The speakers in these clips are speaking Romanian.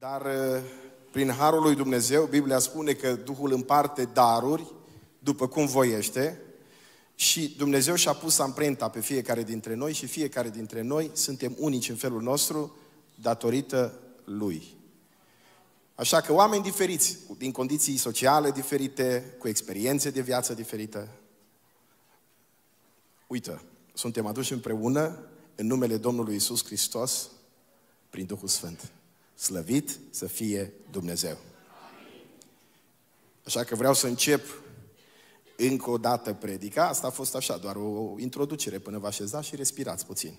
Dar uh, prin harul lui Dumnezeu, Biblia spune că Duhul împarte daruri după cum voiește și Dumnezeu și-a pus amprenta pe fiecare dintre noi și fiecare dintre noi suntem unici în felul nostru datorită Lui. Așa că oameni diferiți, din condiții sociale diferite, cu experiențe de viață diferită. Uită, suntem aduși împreună în numele Domnului Isus Hristos prin Duhul Sfânt. Slăvit să fie Dumnezeu! Așa că vreau să încep încă o dată predica. Asta a fost așa, doar o introducere până vă așezați și respirați puțin.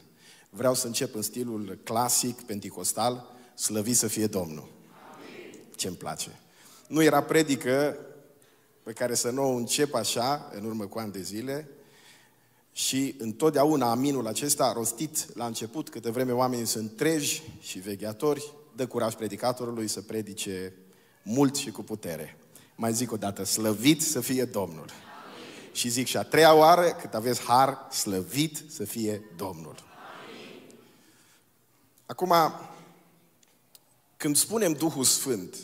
Vreau să încep în stilul clasic, penticostal, slăvit să fie Domnul. Ce îmi place. Nu era predică pe care să nu o încep așa, în urmă cu ani de zile, și întotdeauna aminul acesta rostit la început, câte vreme oamenii sunt treji și vegheatori, dă curaj predicatorului să predice mult și cu putere. Mai zic o dată, slăvit să fie Domnul. Amin. Și zic și a treia oară, cât aveți har, slăvit să fie Domnul. Amin. Acum, când spunem Duhul Sfânt,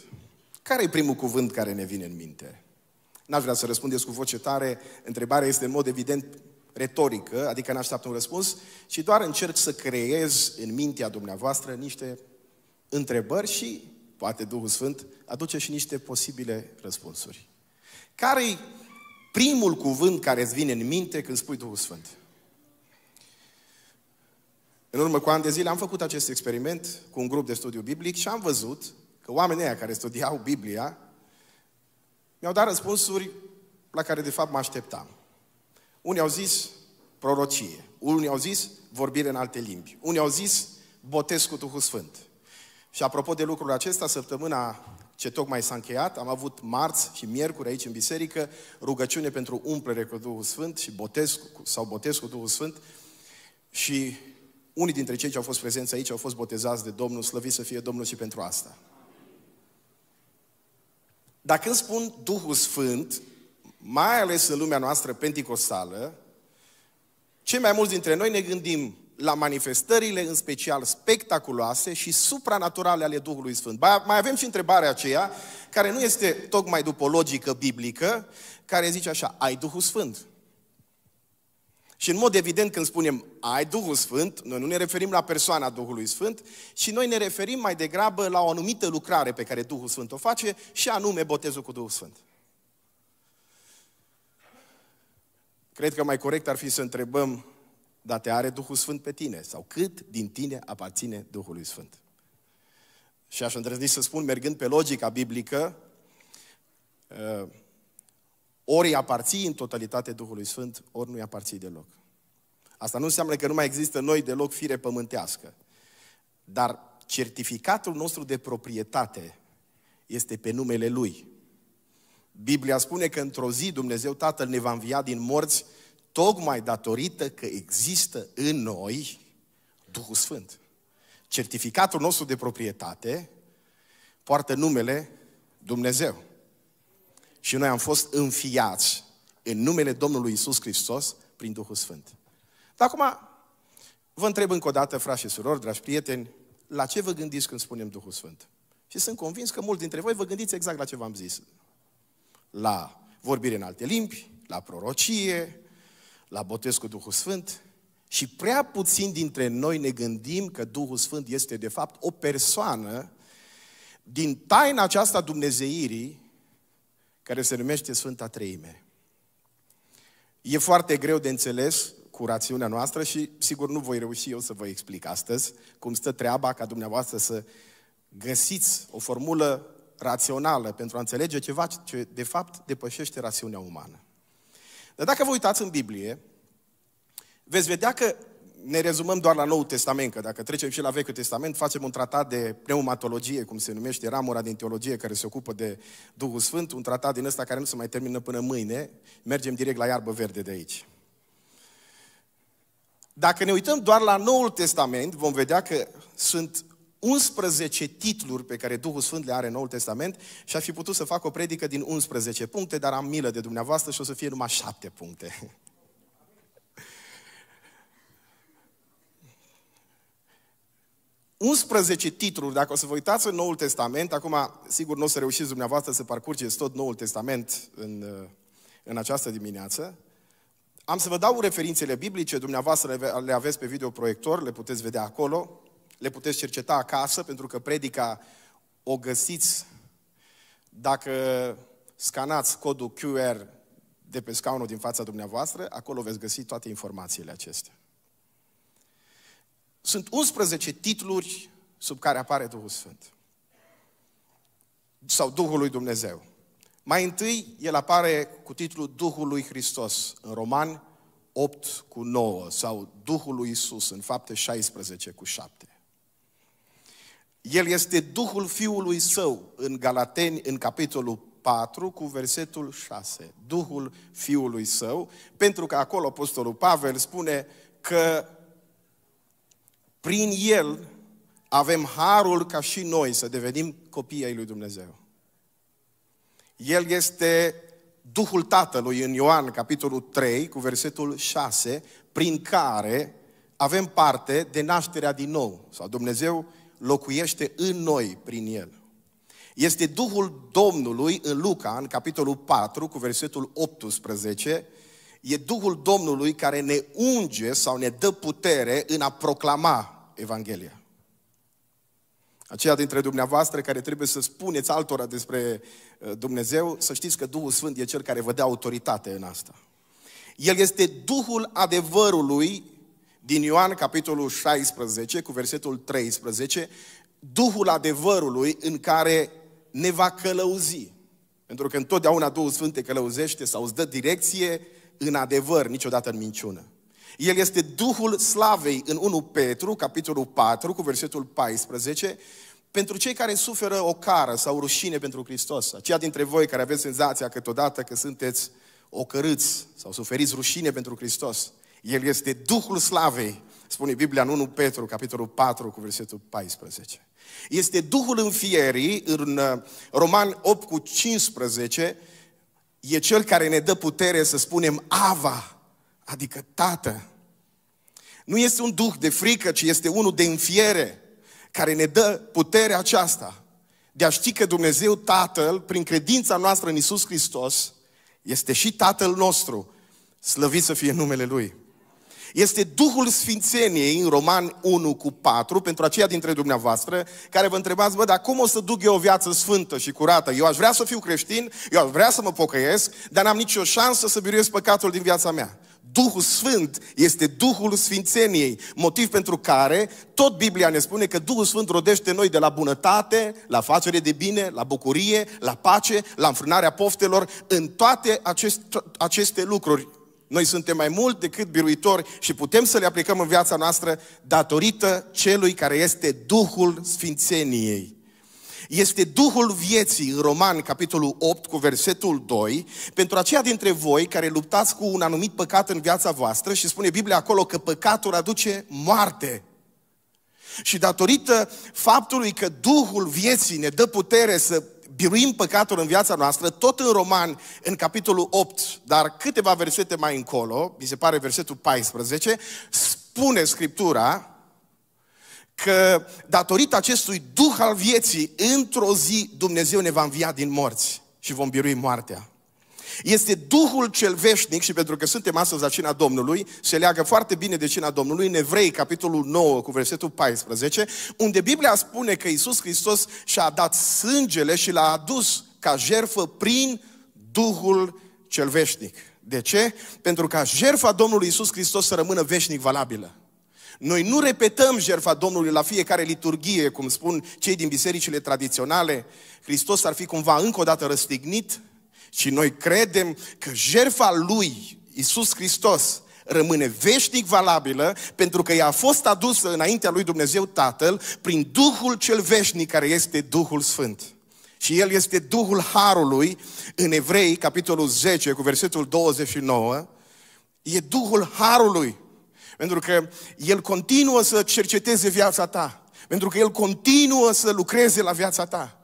care e primul cuvânt care ne vine în minte? N-aș vrea să răspundeți cu voce tare, întrebarea este în mod evident retorică, adică n-așteaptă un răspuns, ci doar încerc să creez în mintea dumneavoastră niște întrebări și, poate Duhul Sfânt, aduce și niște posibile răspunsuri. care primul cuvânt care îți vine în minte când spui Duhul Sfânt? În urmă cu ani de zile am făcut acest experiment cu un grup de studiu biblic și am văzut că oamenii aia care studiau Biblia mi-au dat răspunsuri la care de fapt mă așteptam. Unii au zis prorocie, unii au zis vorbire în alte limbi, unii au zis botez cu Duhul Sfânt. Și apropo de lucrul acesta, săptămâna ce tocmai s-a încheiat, am avut marți și miercuri aici în biserică rugăciune pentru umplere cu Duhul Sfânt și botez, sau botez cu Duhul Sfânt și unii dintre cei ce au fost prezenți aici au fost botezați de Domnul, slăvit să fie Domnul și pentru asta. Dacă când spun Duhul Sfânt, mai ales în lumea noastră penticostală, cei mai mulți dintre noi ne gândim la manifestările în special spectaculoase și supranaturale ale Duhului Sfânt. Mai avem și întrebarea aceea, care nu este tocmai după logică biblică, care zice așa, ai Duhul Sfânt. Și în mod evident când spunem ai Duhul Sfânt, noi nu ne referim la persoana Duhului Sfânt, ci noi ne referim mai degrabă la o anumită lucrare pe care Duhul Sfânt o face și anume botezul cu Duhul Sfânt. Cred că mai corect ar fi să întrebăm dar te are Duhul Sfânt pe tine sau cât din tine aparține Duhului Sfânt. Și aș îndrăzni să spun, mergând pe logica biblică, ă, ori aparții în totalitate Duhului Sfânt, ori nu-i aparții deloc. Asta nu înseamnă că nu mai există noi deloc fire pământească. Dar certificatul nostru de proprietate este pe numele Lui. Biblia spune că într-o zi Dumnezeu Tatăl ne va învia din morți Tocmai datorită că există în noi Duhul Sfânt. Certificatul nostru de proprietate poartă numele Dumnezeu. Și noi am fost înfiați în numele Domnului Isus Hristos prin Duhul Sfânt. Dar acum vă întreb încă o dată, frați și surori, dragi prieteni, la ce vă gândiți când spunem Duhul Sfânt? Și sunt convins că mulți dintre voi vă gândiți exact la ce v-am zis. La vorbire în alte limbi, la prorocie, la botez cu Duhul Sfânt și prea puțin dintre noi ne gândim că Duhul Sfânt este de fapt o persoană din taina aceasta dumnezeirii care se numește Sfânta Treime. E foarte greu de înțeles cu rațiunea noastră și sigur nu voi reuși eu să vă explic astăzi cum stă treaba ca dumneavoastră să găsiți o formulă rațională pentru a înțelege ceva ce de fapt depășește rațiunea umană. Dar dacă vă uitați în Biblie, veți vedea că ne rezumăm doar la Noul Testament, că dacă trecem și la Vechiul Testament, facem un tratat de pneumatologie, cum se numește, ramura din teologie care se ocupă de Duhul Sfânt, un tratat din ăsta care nu se mai termină până mâine, mergem direct la iarbă verde de aici. Dacă ne uităm doar la Noul Testament, vom vedea că sunt 11 titluri pe care Duhul Sfânt le are în Noul Testament și ar fi putut să fac o predică din 11 puncte, dar am milă de dumneavoastră și o să fie numai 7 puncte. 11 titluri, dacă o să vă uitați în Noul Testament, acum sigur nu o să reușiți dumneavoastră să parcurgeți tot Noul Testament în, în această dimineață, am să vă dau referințele biblice, dumneavoastră le aveți pe videoproiector, le puteți vedea acolo le puteți cerceta acasă, pentru că predica o găsiți dacă scanați codul QR de pe scaunul din fața dumneavoastră, acolo veți găsi toate informațiile acestea. Sunt 11 titluri sub care apare Duhul Sfânt. Sau Duhul lui Dumnezeu. Mai întâi, el apare cu titlul Duhul lui Hristos în Roman 8 cu 9 sau Duhul lui Isus în fapte 16 cu 7. El este Duhul Fiului Său în Galateni, în capitolul 4, cu versetul 6. Duhul Fiului Său, pentru că acolo Apostolul Pavel spune că prin El avem harul ca și noi să devenim copii ai lui Dumnezeu. El este Duhul Tatălui în Ioan, capitolul 3, cu versetul 6, prin care avem parte de nașterea din nou. Sau Dumnezeu locuiește în noi prin El. Este Duhul Domnului în Luca, în capitolul 4, cu versetul 18, e Duhul Domnului care ne unge sau ne dă putere în a proclama Evanghelia. Aceia dintre dumneavoastră care trebuie să spuneți altora despre uh, Dumnezeu, să știți că Duhul Sfânt e cel care vă dă autoritate în asta. El este Duhul adevărului din Ioan, capitolul 16, cu versetul 13, Duhul adevărului în care ne va călăuzi. Pentru că întotdeauna Duhul Sfânt te călăuzește sau îți dă direcție în adevăr, niciodată în minciună. El este Duhul Slavei în 1 Petru, capitolul 4, cu versetul 14, pentru cei care suferă o cară sau rușine pentru Hristos, aceia dintre voi care aveți senzația câteodată că sunteți ocărâți sau suferiți rușine pentru Hristos, el este Duhul Slavei, spune Biblia în 1 Petru, capitolul 4, cu versetul 14. Este Duhul înfierii, în uh, Roman 8 cu 15, e Cel care ne dă putere să spunem Ava, adică Tată. Nu este un duh de frică, ci este unul de înfiere, care ne dă puterea aceasta de a ști că Dumnezeu Tatăl, prin credința noastră în Isus Hristos, este și Tatăl nostru, slăvit să fie numele Lui. Este Duhul Sfințeniei în roman 1 cu 4, pentru aceia dintre dumneavoastră care vă întrebați, bă, dar cum o să duc eu o viață sfântă și curată? Eu aș vrea să fiu creștin, eu aș vrea să mă pocăiesc, dar n-am nicio șansă să biruiesc păcatul din viața mea. Duhul Sfânt este Duhul Sfințeniei, motiv pentru care tot Biblia ne spune că Duhul Sfânt rodește noi de la bunătate, la facere de bine, la bucurie, la pace, la înfrânarea poftelor, în toate acest, aceste lucruri noi suntem mai mult decât biruitori și putem să le aplicăm în viața noastră datorită celui care este Duhul Sfințeniei. Este Duhul vieții în Roman, capitolul 8, cu versetul 2, pentru aceia dintre voi care luptați cu un anumit păcat în viața voastră și spune Biblia acolo că păcatul aduce moarte. Și datorită faptului că Duhul vieții ne dă putere să biruim păcatul în viața noastră, tot în Roman, în capitolul 8, dar câteva versete mai încolo, mi se pare versetul 14, spune Scriptura că datorită acestui duh al vieții, într-o zi Dumnezeu ne va învia din morți și vom birui moartea. Este Duhul cel veșnic și pentru că suntem astăzi la cina Domnului, se leagă foarte bine de cina Domnului în Evrei, capitolul 9 cu versetul 14, unde Biblia spune că Isus Hristos și-a dat sângele și l-a adus ca jerfă prin Duhul cel veșnic. De ce? Pentru ca jerfa Domnului Isus Hristos să rămână veșnic valabilă. Noi nu repetăm jertfa Domnului la fiecare liturghie, cum spun cei din bisericile tradiționale. Hristos ar fi cumva încă o dată răstignit, și noi credem că jertfa lui, Isus Hristos, rămâne veșnic valabilă pentru că ea a fost adusă înaintea lui Dumnezeu Tatăl prin Duhul cel veșnic care este Duhul Sfânt. Și el este Duhul Harului în Evrei, capitolul 10, cu versetul 29. E Duhul Harului. Pentru că el continuă să cerceteze viața ta. Pentru că el continuă să lucreze la viața ta.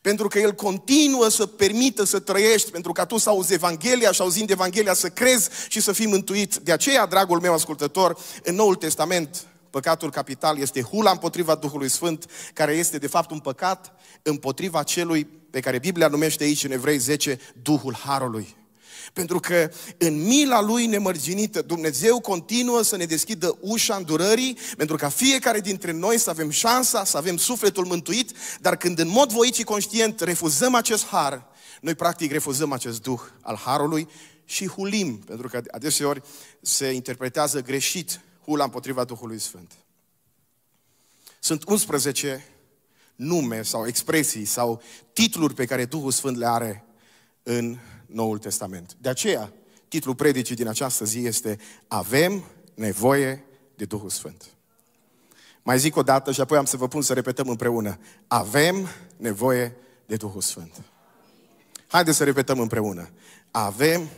Pentru că El continuă să permită să trăiești, pentru ca tu să auzi Evanghelia și auzind Evanghelia să crezi și să fii mântuit. De aceea, dragul meu ascultător, în Noul Testament, păcatul capital este hula împotriva Duhului Sfânt, care este de fapt un păcat împotriva celui pe care Biblia numește aici în Evrei 10, Duhul Harului. Pentru că în mila lui nemărginită Dumnezeu continuă să ne deschidă ușa îndurării pentru ca fiecare dintre noi să avem șansa, să avem sufletul mântuit, dar când în mod voit și conștient refuzăm acest har, noi practic refuzăm acest duh al harului și hulim, pentru că adeseori se interpretează greșit hula împotriva Duhului Sfânt. Sunt 11 nume sau expresii sau titluri pe care Duhul Sfânt le are în Noul Testament. De aceea, titlul predicii din această zi este Avem nevoie de Duhul Sfânt. Mai zic o dată și apoi am să vă pun să repetăm împreună. Avem nevoie de Duhul Sfânt. Haideți să repetăm împreună. Avem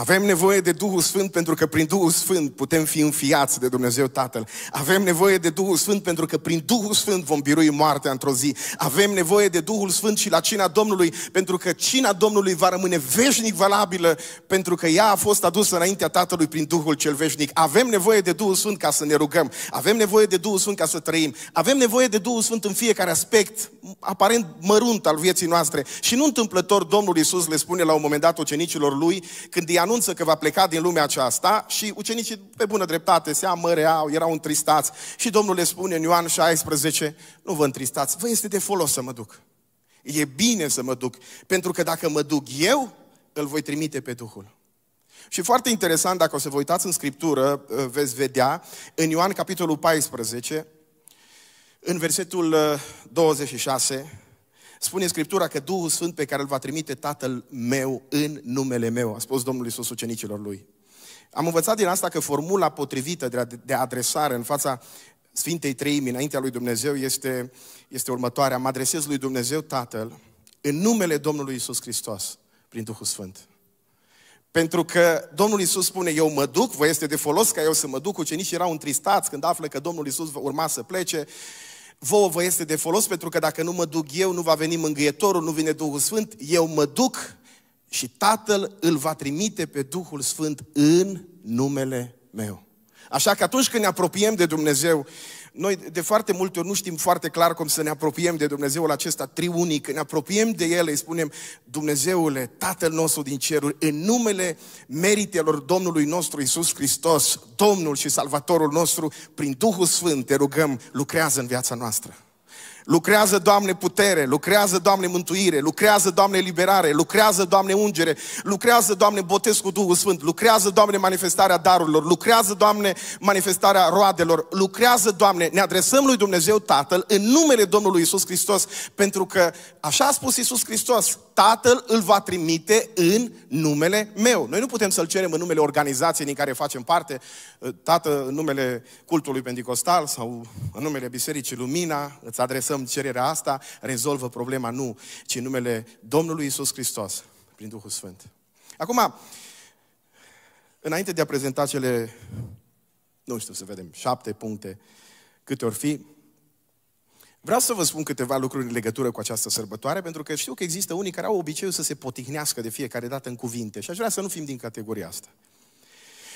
avem nevoie de Duhul Sfânt pentru că prin Duhul Sfânt putem fi înfiați de Dumnezeu Tatăl. Avem nevoie de Duhul Sfânt pentru că prin Duhul Sfânt vom birui moartea într-o zi. Avem nevoie de Duhul Sfânt și la cina Domnului pentru că cina Domnului va rămâne veșnic valabilă pentru că ea a fost adusă înaintea Tatălui prin Duhul cel veșnic. Avem nevoie de Duhul Sfânt ca să ne rugăm. Avem nevoie de Duhul Sfânt ca să trăim. Avem nevoie de Duhul Sfânt în fiecare aspect aparent mărunt al vieții noastre. Și nu întâmplător Domnul Isus le spune la un moment dat ucenicilor lui când i-a anunță că va pleca din lumea aceasta și ucenicii, pe bună dreptate, se amăreau, erau întristați și Domnul le spune în Ioan 16, nu vă întristați, vă este de folos să mă duc. E bine să mă duc, pentru că dacă mă duc eu, îl voi trimite pe Duhul. Și foarte interesant, dacă o să vă uitați în Scriptură, ă, veți vedea, în Ioan capitolul 14, în versetul 26, ă, Spune Scriptura că Duhul Sfânt pe care îl va trimite Tatăl meu în numele meu, a spus Domnul Iisus ucenicilor lui. Am învățat din asta că formula potrivită de, adresare în fața Sfintei Treimi, înaintea lui Dumnezeu, este, este următoarea. Mă adresez lui Dumnezeu Tatăl în numele Domnului Isus Hristos, prin Duhul Sfânt. Pentru că Domnul Isus spune, eu mă duc, vă este de folos ca eu să mă duc. Ucenicii erau întristați când află că Domnul Isus urma să plece vouă vă este de folos, pentru că dacă nu mă duc eu, nu va veni mângâietorul, nu vine Duhul Sfânt, eu mă duc și Tatăl îl va trimite pe Duhul Sfânt în numele meu. Așa că atunci când ne apropiem de Dumnezeu, noi de foarte multe ori nu știm foarte clar cum să ne apropiem de Dumnezeul acesta triunic. Când ne apropiem de El, îi spunem, Dumnezeule, Tatăl nostru din ceruri, în numele meritelor Domnului nostru Isus Hristos, Domnul și Salvatorul nostru, prin Duhul Sfânt, te rugăm, lucrează în viața noastră. Lucrează, Doamne, putere, lucrează, Doamne, mântuire, lucrează, Doamne, liberare, lucrează, Doamne, ungere, lucrează, Doamne, botez cu Duhul Sfânt, lucrează, Doamne, manifestarea darurilor, lucrează, Doamne, manifestarea roadelor, lucrează, Doamne, ne adresăm lui Dumnezeu Tatăl în numele Domnului Isus Hristos, pentru că așa a spus Isus Hristos, Tatăl îl va trimite în numele meu. Noi nu putem să-l cerem în numele organizației din care facem parte, Tatăl, în numele cultului pentecostal sau în numele Bisericii Lumina, îți adresăm lăsăm cererea asta, rezolvă problema, nu, ci în numele Domnului Isus Hristos, prin Duhul Sfânt. Acum, înainte de a prezenta cele, nu știu, să vedem, șapte puncte, câte ori fi, Vreau să vă spun câteva lucruri în legătură cu această sărbătoare, pentru că știu că există unii care au obiceiul să se potihnească de fiecare dată în cuvinte și aș vrea să nu fim din categoria asta.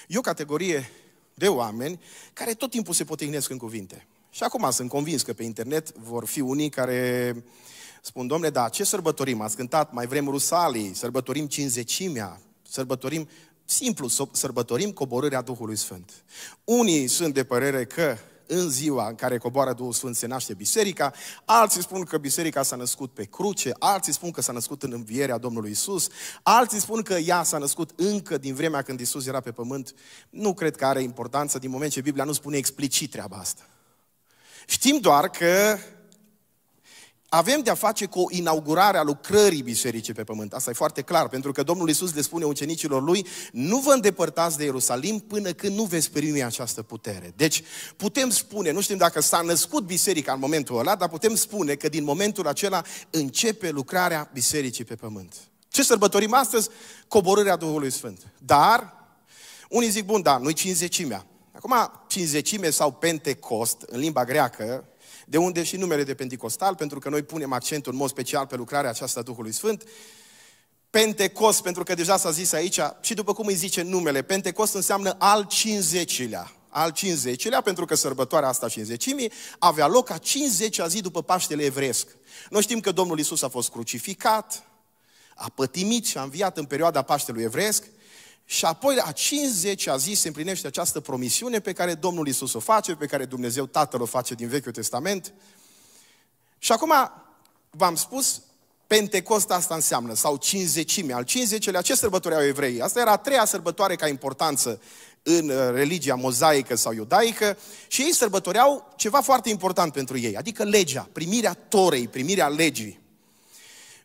E o categorie de oameni care tot timpul se potihnesc în cuvinte. Și acum sunt convins că pe internet vor fi unii care spun, domnule, da, ce sărbătorim? Ați cântat, mai vrem Rusalii, sărbătorim cinzecimea, sărbătorim simplu, sărbătorim coborârea Duhului Sfânt. Unii sunt de părere că în ziua în care coboară Duhul Sfânt se naște biserica, alții spun că biserica s-a născut pe cruce, alții spun că s-a născut în învierea Domnului Isus, alții spun că ea s-a născut încă din vremea când Isus era pe pământ. Nu cred că are importanță din moment ce Biblia nu spune explicit treaba asta. Știm doar că avem de-a face cu o inaugurare a lucrării bisericii pe pământ. Asta e foarte clar, pentru că Domnul Isus le spune ucenicilor lui, nu vă îndepărtați de Ierusalim până când nu veți primi această putere. Deci putem spune, nu știm dacă s-a născut biserica în momentul ăla, dar putem spune că din momentul acela începe lucrarea bisericii pe pământ. Ce sărbătorim astăzi? Coborârea Duhului Sfânt. Dar, unii zic, bun, da, nu-i cinzecimea. Acum, cinzecime sau pentecost, în limba greacă, de unde și numele de pentecostal, pentru că noi punem accentul în mod special pe lucrarea aceasta Duhului Sfânt, Pentecost, pentru că deja s-a zis aici, și după cum îi zice numele, Pentecost înseamnă al cinzecilea. lea Al cinzecilea, lea pentru că sărbătoarea asta 50-imii avea loc a cinzecea zi după Paștele evresc. Noi știm că Domnul Isus a fost crucificat, a pătimit și a înviat în perioada Paștelui evresc, și apoi la 50 a zi se împlinește această promisiune pe care Domnul Isus o face, pe care Dumnezeu Tatăl o face din Vechiul Testament. Și acum v-am spus, Pentecost asta înseamnă, sau cinzecime. Al cinzecelea, ce sărbătoreau evreii? Asta era a treia sărbătoare ca importanță în uh, religia mozaică sau iudaică și ei sărbătoreau ceva foarte important pentru ei, adică legea, primirea torei, primirea legii.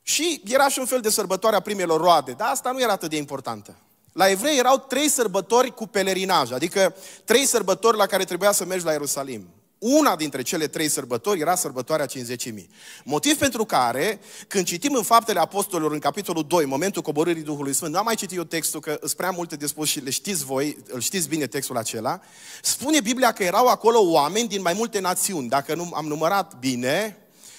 Și era și un fel de sărbătoare a primelor roade, dar asta nu era atât de importantă. La evrei erau trei sărbători cu pelerinaj, adică trei sărbători la care trebuia să mergi la Ierusalim. Una dintre cele trei sărbători era sărbătoarea 50.000. Motiv pentru care, când citim în Faptele Apostolilor, în capitolul 2, momentul coborârii Duhului Sfânt, nu am mai citit eu textul, că sunt prea multe de spus și le știți voi, îl știți bine textul acela, spune Biblia că erau acolo oameni din mai multe națiuni. Dacă nu am numărat bine,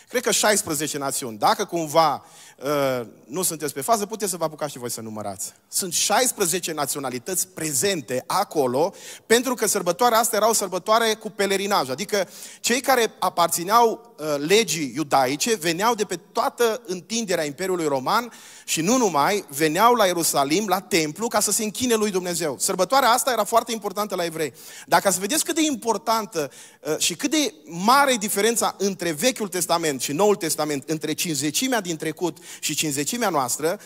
cred că 16 națiuni. Dacă cumva Uh, nu sunteți pe fază, puteți să vă apucați și voi să numărați. Sunt 16 naționalități prezente acolo, pentru că sărbătoarea asta era o sărbătoare cu pelerinaj, adică cei care aparțineau uh, legii iudaice veneau de pe toată întinderea Imperiului Roman și nu numai, veneau la Ierusalim, la templu, ca să se închine lui Dumnezeu. Sărbătoarea asta era foarte importantă la evrei. Dacă să vedeți cât de importantă uh, și cât de mare e diferența între Vechiul Testament și Noul Testament, între cinzecimea din trecut și cinzecimea noastră,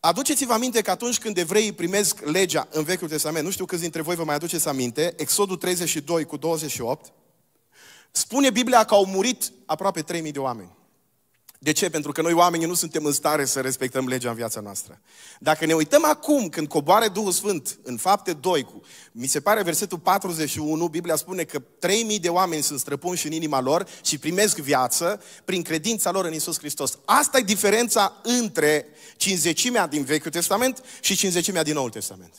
Aduceți-vă aminte că atunci când evreii primesc legea în Vechiul Testament, nu știu câți dintre voi vă mai aduceți aminte, Exodul 32 cu 28, spune Biblia că au murit aproape 3000 de oameni. De ce? Pentru că noi oamenii nu suntem în stare să respectăm legea în viața noastră. Dacă ne uităm acum, când coboare Duhul Sfânt, în fapte 2, cu, mi se pare versetul 41, Biblia spune că 3000 de oameni sunt străpunși în inima lor și primesc viață prin credința lor în Isus Hristos. Asta e diferența între cinzecimea din Vechiul Testament și cinzecimea din Noul Testament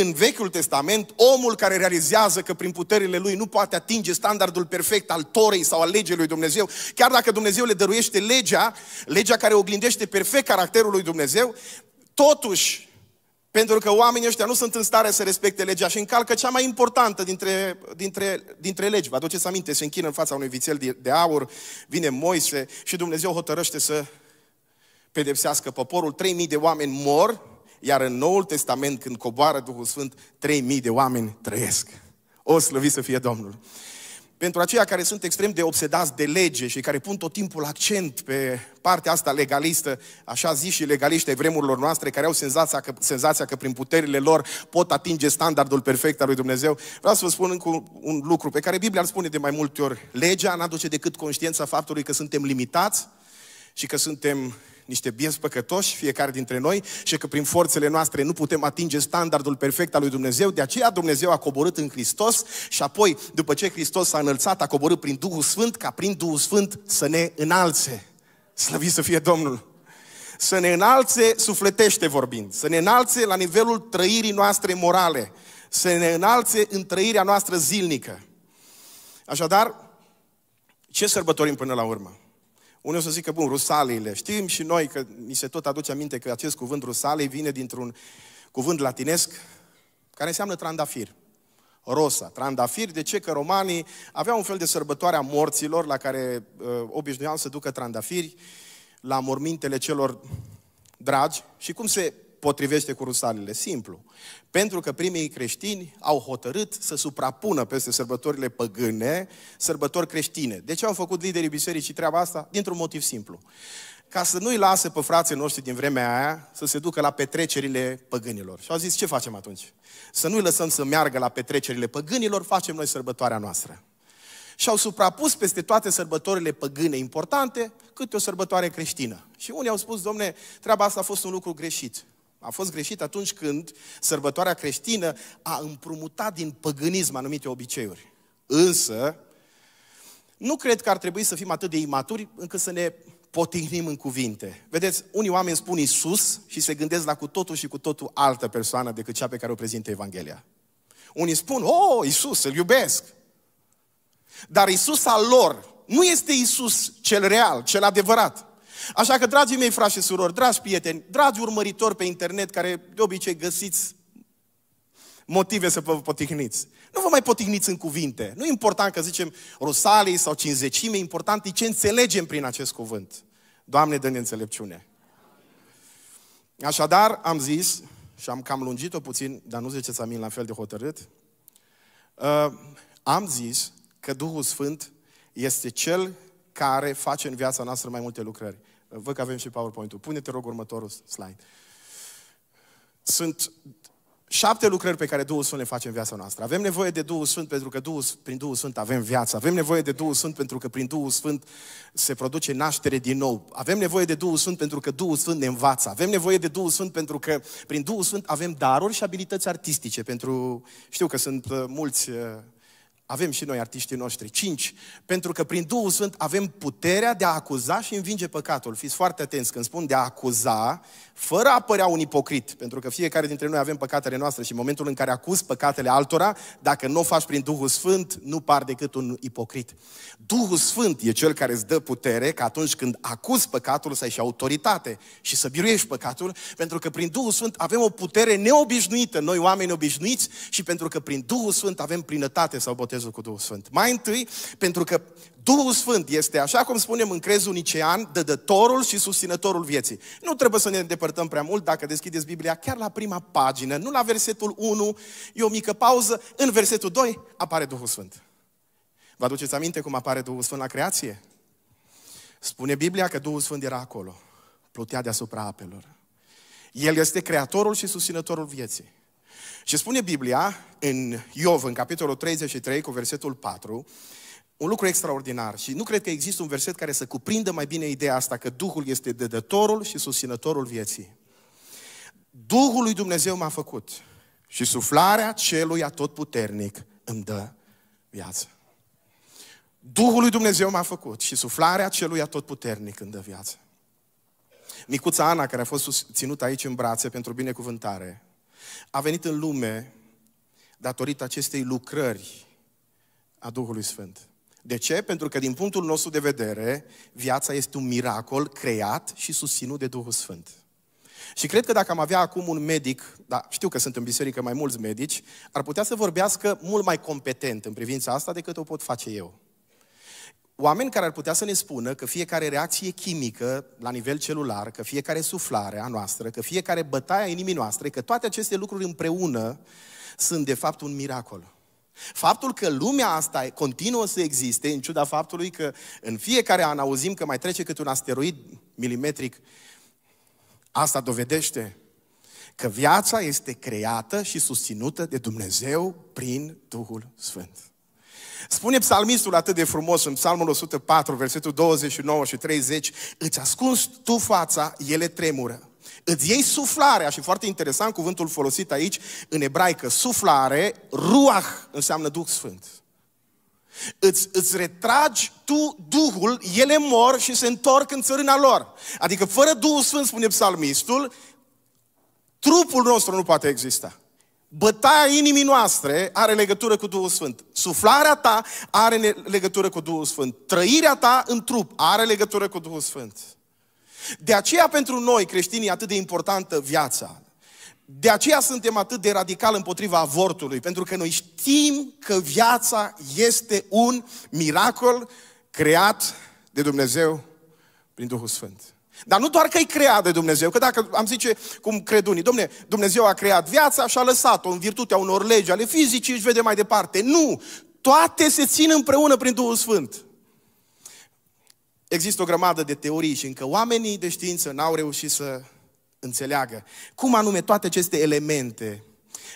în Vechiul Testament, omul care realizează că prin puterile lui nu poate atinge standardul perfect al Torei sau al legii lui Dumnezeu, chiar dacă Dumnezeu le dăruiește legea, legea care oglindește perfect caracterul lui Dumnezeu, totuși, pentru că oamenii ăștia nu sunt în stare să respecte legea și încalcă cea mai importantă dintre, dintre, dintre legi. Vă aduceți aminte, se închină în fața unui vițel de, de aur, vine Moise și Dumnezeu hotărăște să pedepsească poporul. 3.000 de oameni mor iar în Noul Testament, când coboară Duhul Sfânt, 3000 de oameni trăiesc. O slăvi să fie Domnul! Pentru aceia care sunt extrem de obsedați de lege și care pun tot timpul accent pe partea asta legalistă, așa zi și legaliști ai vremurilor noastre, care au senzația că, senzația că prin puterile lor pot atinge standardul perfect al lui Dumnezeu, vreau să vă spun încă un lucru pe care Biblia îl spune de mai multe ori. Legea n-aduce decât conștiința faptului că suntem limitați și că suntem niște bieți păcătoși, fiecare dintre noi, și că prin forțele noastre nu putem atinge standardul perfect al lui Dumnezeu, de aceea Dumnezeu a coborât în Hristos și apoi, după ce Hristos s-a înălțat, a coborât prin Duhul Sfânt, ca prin Duhul Sfânt să ne înalțe. Slăvit să fie Domnul! Să ne înalțe sufletește vorbind, să ne înalțe la nivelul trăirii noastre morale, să ne înalțe în trăirea noastră zilnică. Așadar, ce sărbătorim până la urmă? Unii o să zică, bun, rusaliile. Știm și noi că ni se tot aduce aminte că acest cuvânt rusalei vine dintr-un cuvânt latinesc care înseamnă trandafir. Rosa, trandafir, de ce? Că romanii aveau un fel de sărbătoare a morților la care uh, obișnuiau să ducă trandafiri la mormintele celor dragi și cum se potrivește cu rusalele? Simplu. Pentru că primii creștini au hotărât să suprapună peste sărbătorile păgâne sărbători creștine. De ce au făcut liderii bisericii treaba asta? Dintr-un motiv simplu. Ca să nu-i lase pe frații noștri din vremea aia să se ducă la petrecerile păgânilor. Și au zis, ce facem atunci? Să nu-i lăsăm să meargă la petrecerile păgânilor, facem noi sărbătoarea noastră și au suprapus peste toate sărbătorile păgâne importante câte o sărbătoare creștină. Și unii au spus, domne, treaba asta a fost un lucru greșit. A fost greșit atunci când sărbătoarea creștină a împrumutat din păgânism anumite obiceiuri. Însă, nu cred că ar trebui să fim atât de imaturi încât să ne potignim în cuvinte. Vedeți, unii oameni spun Isus și se gândesc la cu totul și cu totul altă persoană decât cea pe care o prezintă Evanghelia. Unii spun, oh, Isus, îl iubesc. Dar Isus al lor nu este Isus cel real, cel adevărat. Așa că, dragii mei frați și surori, dragi prieteni, dragi urmăritori pe internet care de obicei găsiți motive să vă potihniți. Nu vă mai potihniți în cuvinte. Nu e important că zicem rosalii sau cinzecime, important e ce înțelegem prin acest cuvânt. Doamne, dă-ne înțelepciune. Așadar, am zis, și am cam lungit-o puțin, dar nu ziceți amin la fel de hotărât, uh, am zis că Duhul Sfânt este Cel care face în viața noastră mai multe lucrări. Văd că avem și PowerPoint-ul. Pune-te, rog, următorul slide. Sunt șapte lucrări pe care Duhul Sfânt le face în viața noastră. Avem nevoie de Duhul Sfânt pentru că Duhul, prin Duhul Sfânt avem viață. Avem nevoie de Duhul Sfânt pentru că prin Duhul Sfânt se produce naștere din nou. Avem nevoie de Duhul Sfânt pentru că Duhul Sfânt ne învață. Avem nevoie de Duhul Sfânt pentru că prin Duhul Sfânt avem daruri și abilități artistice. Pentru... Știu că sunt uh, mulți uh, avem și noi artiștii noștri. Cinci, pentru că prin Duhul Sfânt avem puterea de a acuza și învinge păcatul. Fiți foarte atenți când spun de a acuza, fără a părea un ipocrit, pentru că fiecare dintre noi avem păcatele noastre și în momentul în care acuz păcatele altora, dacă nu o faci prin Duhul Sfânt, nu par decât un ipocrit. Duhul Sfânt e cel care îți dă putere că atunci când acuz păcatul să ai și autoritate și să biruiești păcatul, pentru că prin Duhul Sfânt avem o putere neobișnuită, noi oameni obișnuiți și pentru că prin Duhul Sfânt avem plinătate sau botez botezul cu Duhul Sfânt? Mai întâi, pentru că Duhul Sfânt este, așa cum spunem în crezul nicean, dădătorul și susținătorul vieții. Nu trebuie să ne îndepărtăm prea mult dacă deschideți Biblia chiar la prima pagină, nu la versetul 1, e o mică pauză, în versetul 2 apare Duhul Sfânt. Vă aduceți aminte cum apare Duhul Sfânt la creație? Spune Biblia că Duhul Sfânt era acolo, plutea deasupra apelor. El este creatorul și susținătorul vieții. Și spune Biblia în Iov, în capitolul 33, cu versetul 4, un lucru extraordinar și nu cred că există un verset care să cuprindă mai bine ideea asta că Duhul este dădătorul și susținătorul vieții. Duhul lui Dumnezeu m-a făcut și suflarea celui atotputernic îmi dă viață. Duhul lui Dumnezeu m-a făcut și suflarea celui atotputernic îmi dă viață. Micuța Ana, care a fost ținută aici în brațe pentru binecuvântare, a venit în lume datorită acestei lucrări a Duhului Sfânt. De ce? Pentru că din punctul nostru de vedere, viața este un miracol creat și susținut de Duhul Sfânt. Și cred că dacă am avea acum un medic, da, știu că sunt în biserică mai mulți medici, ar putea să vorbească mult mai competent în privința asta decât o pot face eu oameni care ar putea să ne spună că fiecare reacție chimică la nivel celular, că fiecare suflare a noastră, că fiecare bătaie a inimii noastre, că toate aceste lucruri împreună sunt de fapt un miracol. Faptul că lumea asta continuă să existe, în ciuda faptului că în fiecare an auzim că mai trece câte un asteroid milimetric, asta dovedește că viața este creată și susținută de Dumnezeu prin Duhul Sfânt. Spune psalmistul atât de frumos în psalmul 104, versetul 29 și 30, îți ascunzi tu fața, ele tremură. Îți iei suflarea și foarte interesant cuvântul folosit aici în ebraică, suflare, ruach înseamnă Duh Sfânt. Îți, îți retragi tu Duhul, ele mor și se întorc în țărâna lor. Adică fără Duhul Sfânt, spune psalmistul, trupul nostru nu poate exista bătaia inimii noastre are legătură cu Duhul Sfânt. Suflarea ta are legătură cu Duhul Sfânt. Trăirea ta în trup are legătură cu Duhul Sfânt. De aceea pentru noi creștinii e atât de importantă viața. De aceea suntem atât de radical împotriva avortului, pentru că noi știm că viața este un miracol creat de Dumnezeu prin Duhul Sfânt. Dar nu doar că e creat de Dumnezeu, că dacă am zice cum cred unii, domne, Dumnezeu a creat viața și a lăsat-o în virtutea unor legi ale fizicii și vede mai departe. Nu! Toate se țin împreună prin Duhul Sfânt. Există o grămadă de teorii și încă oamenii de știință n-au reușit să înțeleagă cum anume toate aceste elemente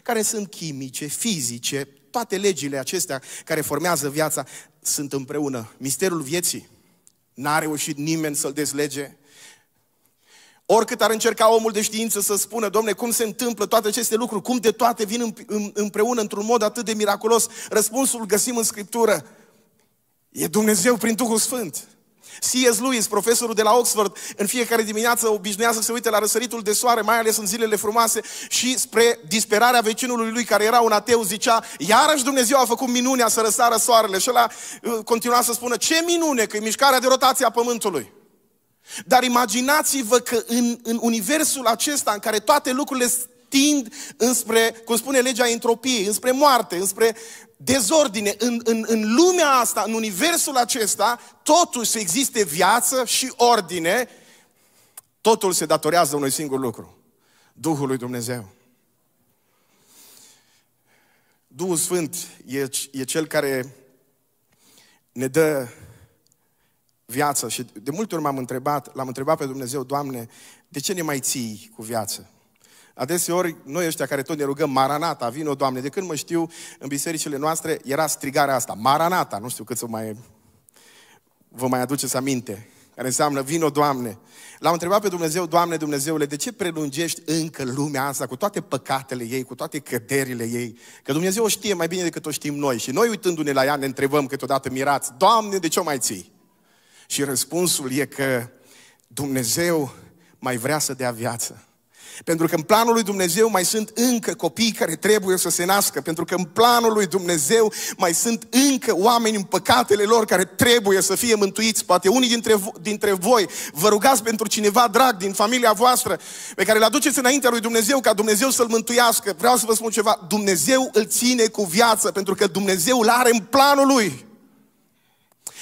care sunt chimice, fizice, toate legile acestea care formează viața sunt împreună. Misterul vieții. N-a reușit nimeni să-l dezlege. Oricât ar încerca omul de știință să spună, domne, cum se întâmplă toate aceste lucruri, cum de toate vin împreună într-un mod atât de miraculos, răspunsul găsim în Scriptură. E Dumnezeu prin Duhul Sfânt. C.S. Lewis, profesorul de la Oxford, în fiecare dimineață obișnuia să se uite la răsăritul de soare, mai ales în zilele frumoase, și spre disperarea vecinului lui, care era un ateu, zicea, iarăși Dumnezeu a făcut minunea să răsară soarele. Și ăla uh, continua să spună, ce minune, că e mișcarea de rotație a pământului. Dar imaginați-vă că în, în universul acesta în care toate lucrurile tind înspre, cum spune legea entropiei, înspre moarte, înspre dezordine, în, în, în lumea asta, în universul acesta, totuși să existe viață și ordine, totul se datorează unui singur lucru. Duhul lui Dumnezeu. Duhul Sfânt e, e cel care ne dă viață. Și de multe ori m-am întrebat, l-am întrebat pe Dumnezeu, Doamne, de ce ne mai ții cu viață? Adeseori, noi ăștia care tot ne rugăm, Maranata, vino, Doamne, de când mă știu, în bisericile noastre era strigarea asta, Maranata, nu știu cât să mai vă mai aduceți aminte, care înseamnă vino, Doamne. L-am întrebat pe Dumnezeu, Doamne, Dumnezeule, de ce prelungești încă lumea asta cu toate păcatele ei, cu toate căderile ei? Că Dumnezeu o știe mai bine decât o știm noi și noi uitându-ne la ea ne întrebăm câteodată mirați, Doamne, de ce o mai ții? Și răspunsul e că Dumnezeu mai vrea să dea viață. Pentru că în planul lui Dumnezeu mai sunt încă copii care trebuie să se nască. Pentru că în planul lui Dumnezeu mai sunt încă oameni în păcatele lor care trebuie să fie mântuiți. Poate unii dintre, dintre voi vă rugați pentru cineva drag din familia voastră pe care îl aduceți înaintea lui Dumnezeu ca Dumnezeu să-l mântuiască. Vreau să vă spun ceva. Dumnezeu îl ține cu viață pentru că Dumnezeu îl are în planul lui.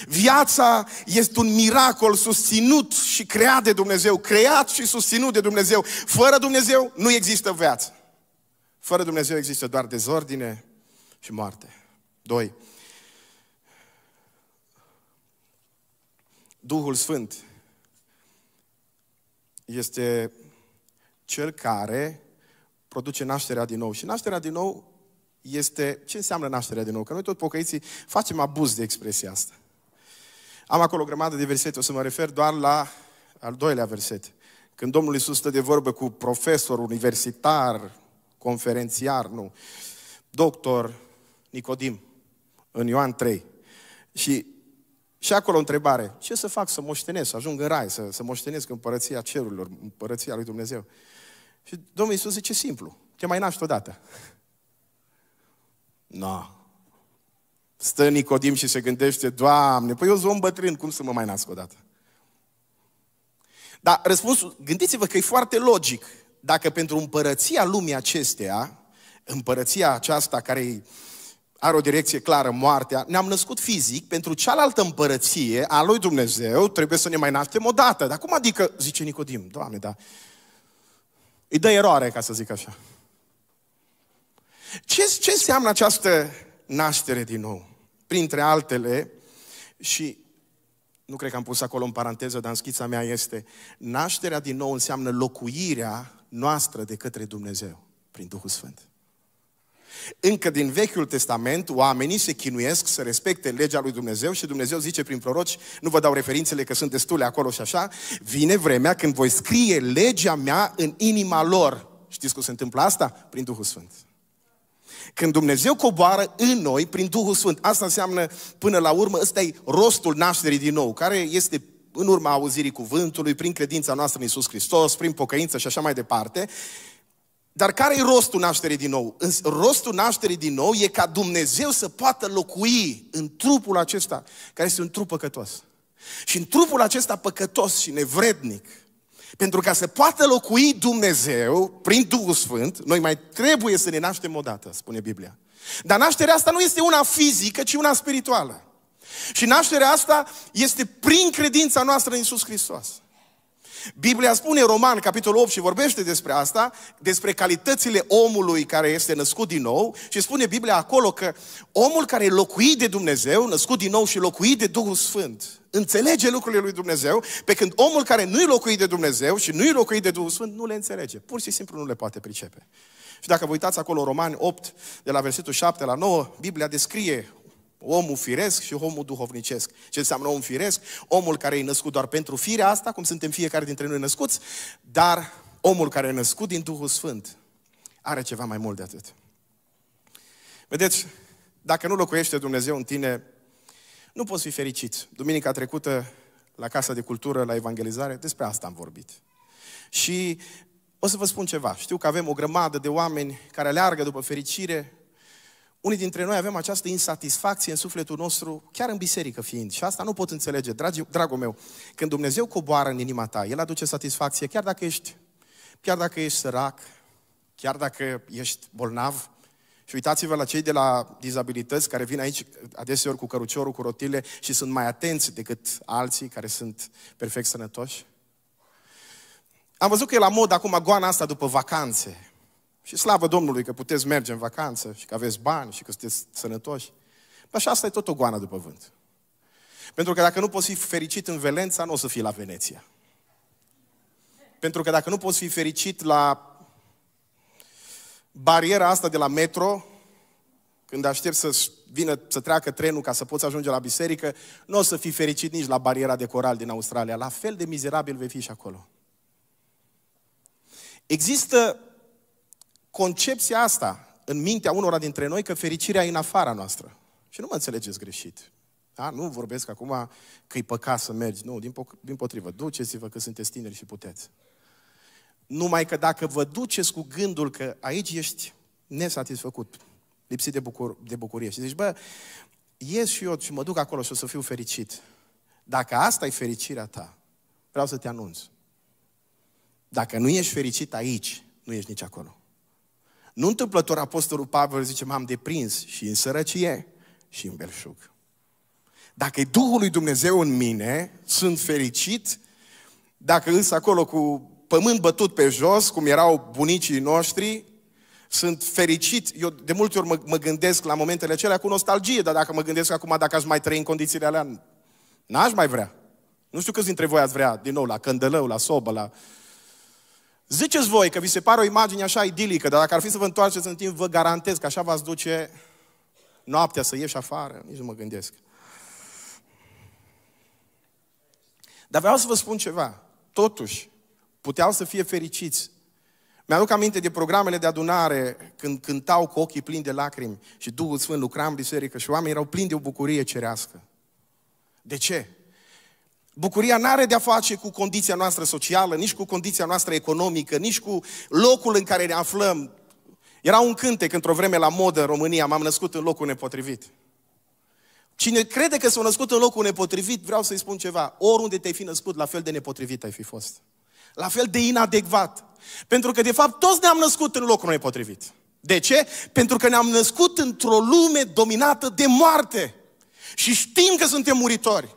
Viața este un miracol susținut și creat de Dumnezeu, creat și susținut de Dumnezeu. Fără Dumnezeu nu există viață. Fără Dumnezeu există doar dezordine și moarte. Doi. Duhul Sfânt este cel care produce nașterea din nou. Și nașterea din nou este... Ce înseamnă nașterea din nou? Că noi tot pocăiții facem abuz de expresia asta. Am acolo o grămadă de versete, o să mă refer doar la al doilea verset. Când Domnul Iisus stă de vorbă cu profesor, universitar, conferențiar, nu, doctor Nicodim, în Ioan 3. Și, și acolo o întrebare, ce să fac să moștenesc, să ajung în rai, să, să moștenesc împărăția cerurilor, împărăția lui Dumnezeu? Și Domnul Iisus zice simplu, te mai naști odată. Nu. no. Stă Nicodim și se gândește, Doamne, păi eu sunt bătrân, cum să mă mai nasc odată? Dar răspunsul, gândiți-vă că e foarte logic. Dacă pentru împărăția lumii acesteia, împărăția aceasta care are o direcție clară, moartea, ne-am născut fizic, pentru cealaltă împărăție a lui Dumnezeu trebuie să ne mai naștem odată. Dar cum adică, zice Nicodim, Doamne, da, îi dă eroare, ca să zic așa. Ce, ce înseamnă această naștere din nou. Printre altele, și nu cred că am pus acolo în paranteză, dar în schița mea este, nașterea din nou înseamnă locuirea noastră de către Dumnezeu, prin Duhul Sfânt. Încă din Vechiul Testament, oamenii se chinuiesc să respecte legea lui Dumnezeu și Dumnezeu zice prin proroci, nu vă dau referințele că sunt destule acolo și așa, vine vremea când voi scrie legea mea în inima lor. Știți cum se întâmplă asta? Prin Duhul Sfânt. Când Dumnezeu coboară în noi prin Duhul Sfânt, asta înseamnă până la urmă, ăsta e rostul nașterii din nou, care este în urma auzirii cuvântului, prin credința noastră în Isus Hristos, prin pocăință și așa mai departe. Dar care e rostul nașterii din nou? Rostul nașterii din nou e ca Dumnezeu să poată locui în trupul acesta, care este un trup păcătos. Și în trupul acesta păcătos și nevrednic, pentru ca să poată locui Dumnezeu prin Duhul Sfânt, noi mai trebuie să ne naștem odată, spune Biblia. Dar nașterea asta nu este una fizică, ci una spirituală. Și nașterea asta este prin credința noastră în Isus Hristos. Biblia spune Roman, capitolul 8, și vorbește despre asta, despre calitățile omului care este născut din nou și spune Biblia acolo că omul care e locuit de Dumnezeu, născut din nou și locuit de Duhul Sfânt, înțelege lucrurile lui Dumnezeu, pe când omul care nu e locuit de Dumnezeu și nu e locuit de Duhul Sfânt nu le înțelege. Pur și simplu nu le poate pricepe. Și dacă vă uitați acolo Romani 8, de la versetul 7 la 9, Biblia descrie Omul firesc și omul duhovnicesc. Ce înseamnă om firesc? Omul care e născut doar pentru firea asta, cum suntem fiecare dintre noi născuți, dar omul care e născut din Duhul Sfânt are ceva mai mult de atât. Vedeți, dacă nu locuiește Dumnezeu în tine, nu poți fi fericit. Duminica trecută, la Casa de Cultură, la Evangelizare, despre asta am vorbit. Și o să vă spun ceva. Știu că avem o grămadă de oameni care aleargă după fericire, unii dintre noi avem această insatisfacție în sufletul nostru, chiar în biserică fiind. Și asta nu pot înțelege, dragi, dragul meu. Când Dumnezeu coboară în inima ta, El aduce satisfacție, chiar dacă ești, chiar dacă ești sărac, chiar dacă ești bolnav. Și uitați-vă la cei de la dizabilități care vin aici adeseori cu căruciorul, cu rotile și sunt mai atenți decât alții care sunt perfect sănătoși. Am văzut că e la mod acum goana asta după vacanțe. Și slavă Domnului că puteți merge în vacanță și că aveți bani și că sunteți sănătoși. Dar și asta e tot o goană după vânt. Pentru că dacă nu poți fi fericit în Velența, nu o să fii la Veneția. Pentru că dacă nu poți fi fericit la bariera asta de la metro, când aștept să vină, să treacă trenul ca să poți ajunge la biserică, nu o să fii fericit nici la bariera de coral din Australia. La fel de mizerabil vei fi și acolo. Există concepția asta în mintea unora dintre noi că fericirea e în afara noastră. Și nu mă înțelegeți greșit. Da? Nu vorbesc acum că e păcat să mergi. Nu, din, din potrivă. Duceți-vă că sunteți tineri și puteți. Numai că dacă vă duceți cu gândul că aici ești nesatisfăcut, lipsit de, bucur- de bucurie și zici, bă, ies și eu și mă duc acolo și o să fiu fericit. Dacă asta e fericirea ta, vreau să te anunț. Dacă nu ești fericit aici, nu ești nici acolo. Nu întâmplător apostolul Pavel zice, m-am deprins și în sărăcie și în belșug. Dacă e Duhul lui Dumnezeu în mine, sunt fericit, dacă însă acolo cu pământ bătut pe jos, cum erau bunicii noștri, sunt fericit. Eu de multe ori mă, mă gândesc la momentele acelea cu nostalgie, dar dacă mă gândesc acum, dacă aș mai trăi în condițiile alea, n-aș mai vrea. Nu știu câți dintre voi ați vrea, din nou, la Cândelău, la Sobă, la Ziceți voi că vi se pare o imagine așa idilică, dar dacă ar fi să vă întoarceți în timp, vă garantez că așa v-ați duce noaptea să ieși afară, nici nu mă gândesc. Dar vreau să vă spun ceva. Totuși, puteau să fie fericiți. Mi-aduc aminte de programele de adunare când cântau cu ochii plini de lacrimi și Duhul Sfânt lucra în biserică și oamenii erau plini de o bucurie cerească. De ce? Bucuria nu are de-a face cu condiția noastră socială, nici cu condiția noastră economică, nici cu locul în care ne aflăm. Era un cântec într-o vreme la modă în România, m-am născut în locul nepotrivit. Cine crede că s-a născut în locul nepotrivit, vreau să-i spun ceva. Oriunde te-ai fi născut, la fel de nepotrivit ai fi fost. La fel de inadecvat. Pentru că, de fapt, toți ne-am născut în locul nepotrivit. De ce? Pentru că ne-am născut într-o lume dominată de moarte. Și știm că suntem muritori.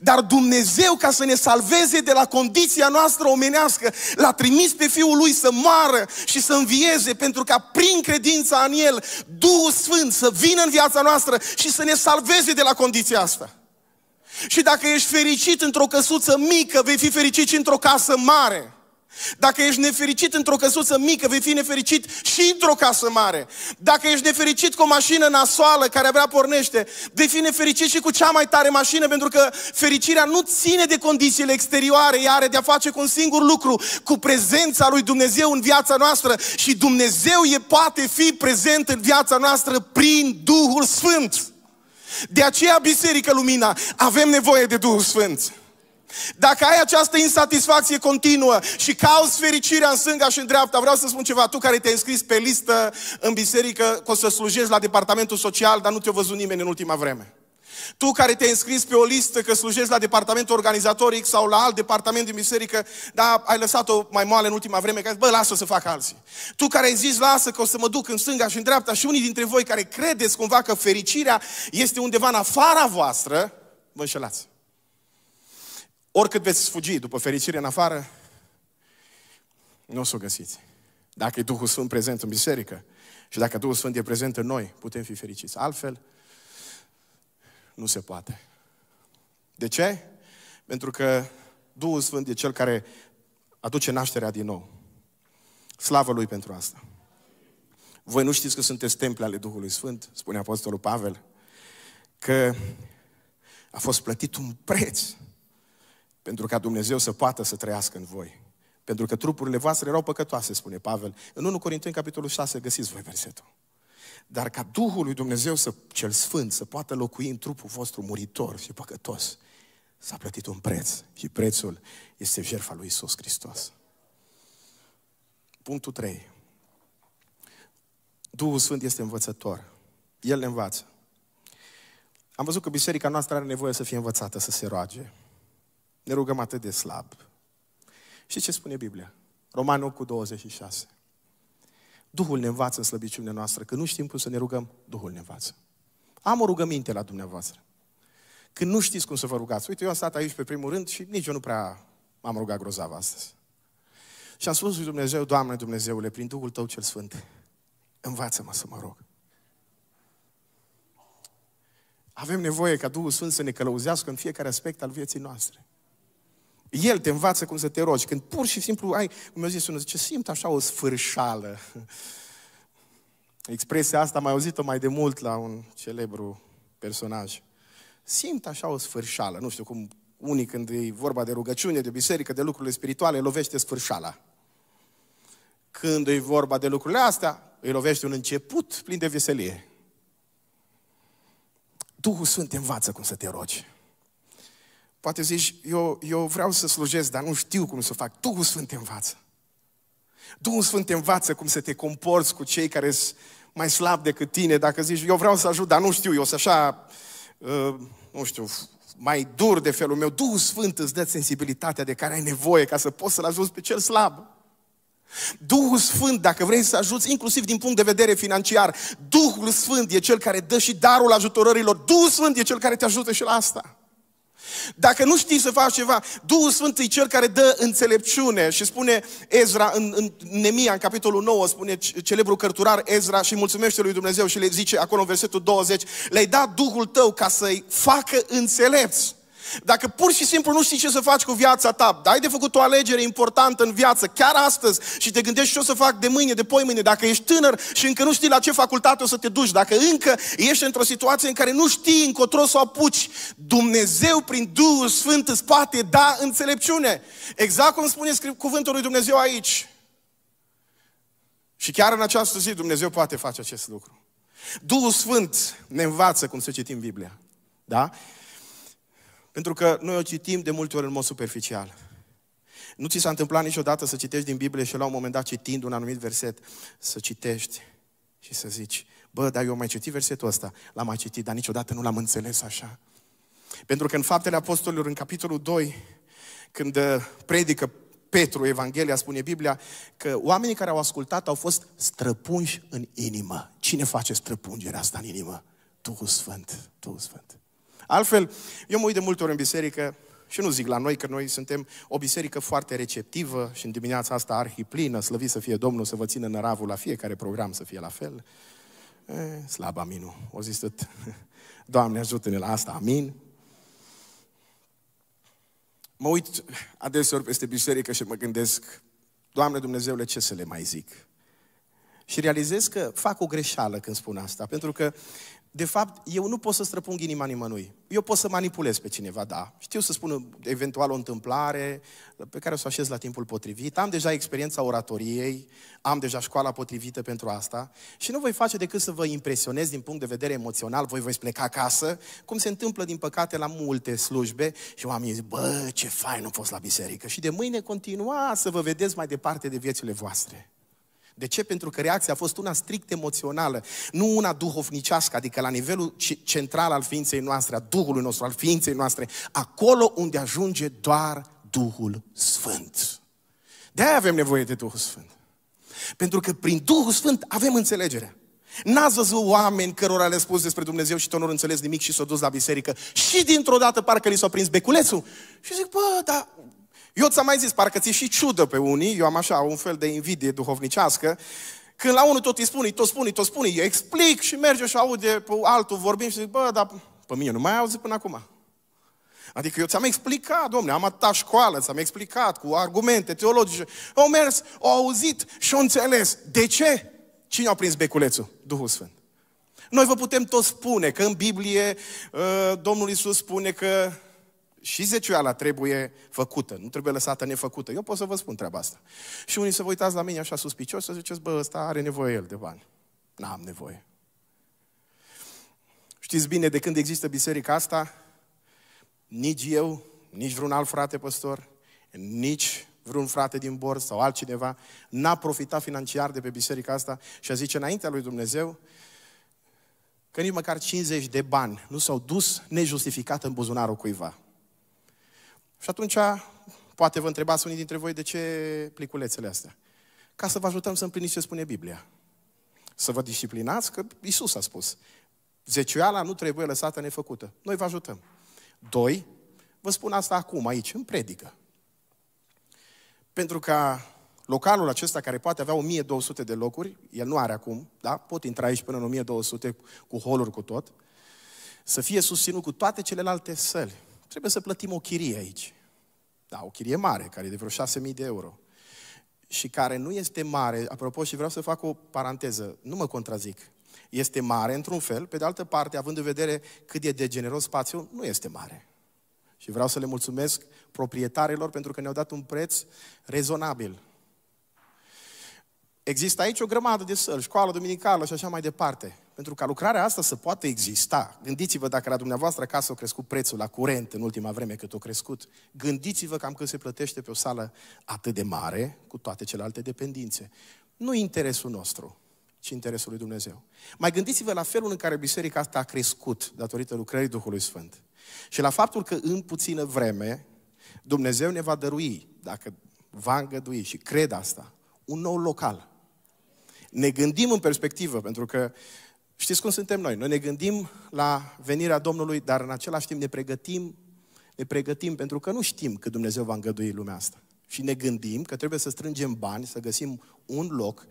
Dar Dumnezeu, ca să ne salveze de la condiția noastră omenească, l-a trimis pe Fiul Lui să moară și să învieze, pentru ca prin credința în El, Duhul Sfânt să vină în viața noastră și să ne salveze de la condiția asta. Și dacă ești fericit într-o căsuță mică, vei fi fericit și într-o casă mare. Dacă ești nefericit într-o căsuță mică, vei fi nefericit și într-o casă mare. Dacă ești nefericit cu o mașină nasoală care abia pornește, vei fi nefericit și cu cea mai tare mașină, pentru că fericirea nu ține de condițiile exterioare, ea are de-a face cu un singur lucru, cu prezența lui Dumnezeu în viața noastră și Dumnezeu e poate fi prezent în viața noastră prin Duhul Sfânt. De aceea, Biserică Lumina, avem nevoie de Duhul Sfânt. Dacă ai această insatisfacție continuă și cauți fericirea în sânga și în dreapta, vreau să spun ceva, tu care te-ai înscris pe listă în biserică, că o să slujești la departamentul social, dar nu te-a văzut nimeni în ultima vreme. Tu care te-ai înscris pe o listă că slujești la departamentul organizatoric sau la alt departament din biserică, dar ai lăsat-o mai moale în ultima vreme, că bă, lasă să fac alții. Tu care ai zis, lasă că o să mă duc în stânga și în dreapta și unii dintre voi care credeți cumva că fericirea este undeva în afara voastră, vă înșelați. Oricât veți fugi după fericire în afară, nu o să o găsiți. Dacă e Duhul Sfânt prezent în biserică și dacă Duhul Sfânt e prezent în noi, putem fi fericiți. Altfel, nu se poate. De ce? Pentru că Duhul Sfânt e cel care aduce nașterea din nou. Slavă Lui pentru asta. Voi nu știți că sunteți temple ale Duhului Sfânt, spune Apostolul Pavel, că a fost plătit un preț pentru ca Dumnezeu să poată să trăiască în voi. Pentru că trupurile voastre erau păcătoase, spune Pavel. În 1 Corinteni, capitolul 6, găsiți voi versetul. Dar ca Duhul lui Dumnezeu să, cel Sfânt să poată locui în trupul vostru muritor și păcătos, s-a plătit un preț și prețul este jertfa lui Isus Hristos. Punctul 3. Duhul Sfânt este învățător. El ne învață. Am văzut că biserica noastră are nevoie să fie învățată, să se roage. Ne rugăm atât de slab. Și ce spune Biblia? Roman 8 cu 26. Duhul ne învață în slăbiciunea noastră. Când nu știm cum să ne rugăm, Duhul ne învață. Am o rugăminte la dumneavoastră. Când nu știți cum să vă rugați. Uite, eu am stat aici pe primul rând și nici eu nu prea m-am rugat grozav astăzi. Și am spus lui Dumnezeu, Doamne Dumnezeule, prin Duhul Tău cel Sfânt, învață-mă să mă rog. Avem nevoie ca Duhul Sfânt să ne călăuzească în fiecare aspect al vieții noastre. El te învață cum să te rogi. Când pur și simplu ai, cum mi-a zis unul, zice, simt așa o sfârșală. Expresia asta am auzit-o mai de mult la un celebru personaj. Simt așa o sfârșală. Nu știu cum unii când e vorba de rugăciune, de biserică, de lucrurile spirituale, lovește sfârșala. Când e vorba de lucrurile astea, îi lovește un început plin de veselie. Duhul Sfânt te învață cum să te rogi. Poate zici, eu, eu vreau să slujesc, dar nu știu cum să fac. Duhul Sfânt te învață. Duhul Sfânt te învață cum să te comporți cu cei care sunt mai slabi decât tine. Dacă zici, eu vreau să ajut, dar nu știu, eu sunt așa, uh, nu știu, mai dur de felul meu. Duhul Sfânt îți dă sensibilitatea de care ai nevoie ca să poți să-l ajuți pe cel slab. Duhul Sfânt, dacă vrei să ajuți, inclusiv din punct de vedere financiar, Duhul Sfânt e cel care dă și darul ajutorărilor. Duhul Sfânt e cel care te ajută și la asta. Dacă nu știi să faci ceva, Duhul Sfânt e cel care dă înțelepciune și spune Ezra în, în Nemia, în capitolul 9, spune celebrul cărturar Ezra și mulțumește lui Dumnezeu și le zice acolo în versetul 20, le-ai dat Duhul tău ca să-i facă înțelepți dacă pur și simplu nu știi ce să faci cu viața ta, ai de făcut o alegere importantă în viață, chiar astăzi, și te gândești ce o să fac de mâine, de poimâine, mâine, dacă ești tânăr și încă nu știi la ce facultate o să te duci, dacă încă ești într-o situație în care nu știi încotro să o apuci, Dumnezeu prin Duhul Sfânt îți poate da înțelepciune. Exact cum spune cuvântul lui Dumnezeu aici. Și chiar în această zi Dumnezeu poate face acest lucru. Duhul Sfânt ne învață cum să citim Biblia. Da? Pentru că noi o citim de multe ori în mod superficial. Nu ți s-a întâmplat niciodată să citești din Biblie și la un moment dat citind un anumit verset, să citești și să zici, bă, dar eu am mai citit versetul ăsta, l-am mai citit, dar niciodată nu l-am înțeles așa. Pentru că în Faptele Apostolilor, în capitolul 2, când uh, predică Petru, Evanghelia, spune Biblia, că oamenii care au ascultat au fost străpunși în inimă. Cine face străpungerea asta în inimă? Duhul Sfânt, Duhul Sfânt. Altfel, eu mă uit de multe ori în biserică și nu zic la noi că noi suntem o biserică foarte receptivă și în dimineața asta arhiplină, slăvit să fie Domnul, să vă țină năravul la fiecare program să fie la fel. E, slab aminu. O zis tot, Doamne ajută-ne la asta, amin. Mă uit adeseori peste biserică și mă gândesc, Doamne Dumnezeule, ce să le mai zic? Și realizez că fac o greșeală când spun asta, pentru că de fapt, eu nu pot să străpung inima nimănui. Eu pot să manipulez pe cineva, da. Știu să spun eventual o întâmplare pe care o să o așez la timpul potrivit. Am deja experiența oratoriei, am deja școala potrivită pentru asta și nu voi face decât să vă impresionez din punct de vedere emoțional, voi voi pleca acasă, cum se întâmplă, din păcate, la multe slujbe și oamenii zic, bă, ce fain am fost la biserică. Și de mâine continua să vă vedeți mai departe de viețile voastre. De ce? Pentru că reacția a fost una strict emoțională, nu una duhovnicească, adică la nivelul central al ființei noastre, a Duhului nostru, al ființei noastre, acolo unde ajunge doar Duhul Sfânt. De-aia avem nevoie de Duhul Sfânt. Pentru că prin Duhul Sfânt avem înțelegere. N-ați văzut oameni cărora le spus despre Dumnezeu și tot nu înțeles nimic și s-au dus la biserică și dintr-o dată parcă li s-a prins beculețul. Și zic, bă, dar eu ți-am mai zis, parcă ți și ciudă pe unii, eu am așa un fel de invidie duhovnicească, când la unul tot îi spune, tot spune, tot spune, eu explic și merge și aude pe altul vorbim și zic, bă, dar pe mine nu mai auzi până acum. Adică eu ți-am explicat, domne, am atât școală, ți-am explicat cu argumente teologice. Au mers, au auzit și au înțeles. De ce? Cine a prins beculețul? Duhul Sfânt. Noi vă putem tot spune că în Biblie uh, Domnul Isus spune că și zeciuiala trebuie făcută, nu trebuie lăsată nefăcută. Eu pot să vă spun treaba asta. Și unii să vă uitați la mine așa suspicios să ziceți, bă, ăsta are nevoie el de bani. N-am nevoie. Știți bine, de când există biserica asta, nici eu, nici vreun alt frate păstor, nici vreun frate din bord sau altcineva, n-a profitat financiar de pe biserica asta și a zice înaintea lui Dumnezeu că nici măcar 50 de bani nu s-au dus nejustificat în buzunarul cuiva. Și atunci, poate vă întrebați unii dintre voi de ce pliculețele astea. Ca să vă ajutăm să împliniți ce spune Biblia. Să vă disciplinați, că Isus a spus. Zecioala nu trebuie lăsată nefăcută. Noi vă ajutăm. Doi, vă spun asta acum, aici, în predică. Pentru că localul acesta, care poate avea 1200 de locuri, el nu are acum, da? Pot intra aici până în 1200 cu holuri cu tot, să fie susținut cu toate celelalte săli Trebuie să plătim o chirie aici. Da, o chirie mare, care e de vreo 6.000 de euro. Și care nu este mare, apropo, și vreau să fac o paranteză, nu mă contrazic. Este mare într-un fel, pe de altă parte, având în vedere cât e de generos spațiul, nu este mare. Și vreau să le mulțumesc proprietarilor pentru că ne-au dat un preț rezonabil. Există aici o grămadă de săli, școală dominicală, și așa mai departe. Pentru ca lucrarea asta să poată exista, gândiți-vă dacă la dumneavoastră acasă a crescut prețul la curent în ultima vreme cât a crescut, gândiți-vă cam cât se plătește pe o sală atât de mare cu toate celelalte dependințe. Nu interesul nostru, ci interesul lui Dumnezeu. Mai gândiți-vă la felul în care biserica asta a crescut datorită lucrării Duhului Sfânt. Și la faptul că în puțină vreme Dumnezeu ne va dărui, dacă va îngădui și cred asta, un nou local. Ne gândim în perspectivă, pentru că Știți cum suntem noi? Noi ne gândim la venirea Domnului, dar în același timp ne pregătim, ne pregătim pentru că nu știm că Dumnezeu va îngădui lumea asta. Și ne gândim că trebuie să strângem bani, să găsim un loc.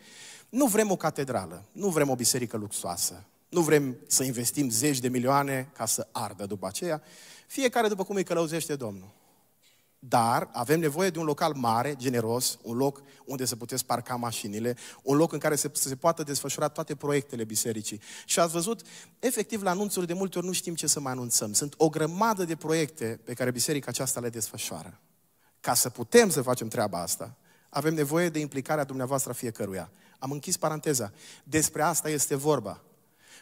Nu vrem o catedrală, nu vrem o biserică luxoasă, nu vrem să investim zeci de milioane ca să ardă după aceea. Fiecare după cum îi călăuzește Domnul dar avem nevoie de un local mare, generos, un loc unde să puteți parca mașinile, un loc în care să, se poată desfășura toate proiectele bisericii. Și ați văzut, efectiv, la anunțuri de multe ori nu știm ce să mai anunțăm. Sunt o grămadă de proiecte pe care biserica aceasta le desfășoară. Ca să putem să facem treaba asta, avem nevoie de implicarea dumneavoastră a fiecăruia. Am închis paranteza. Despre asta este vorba.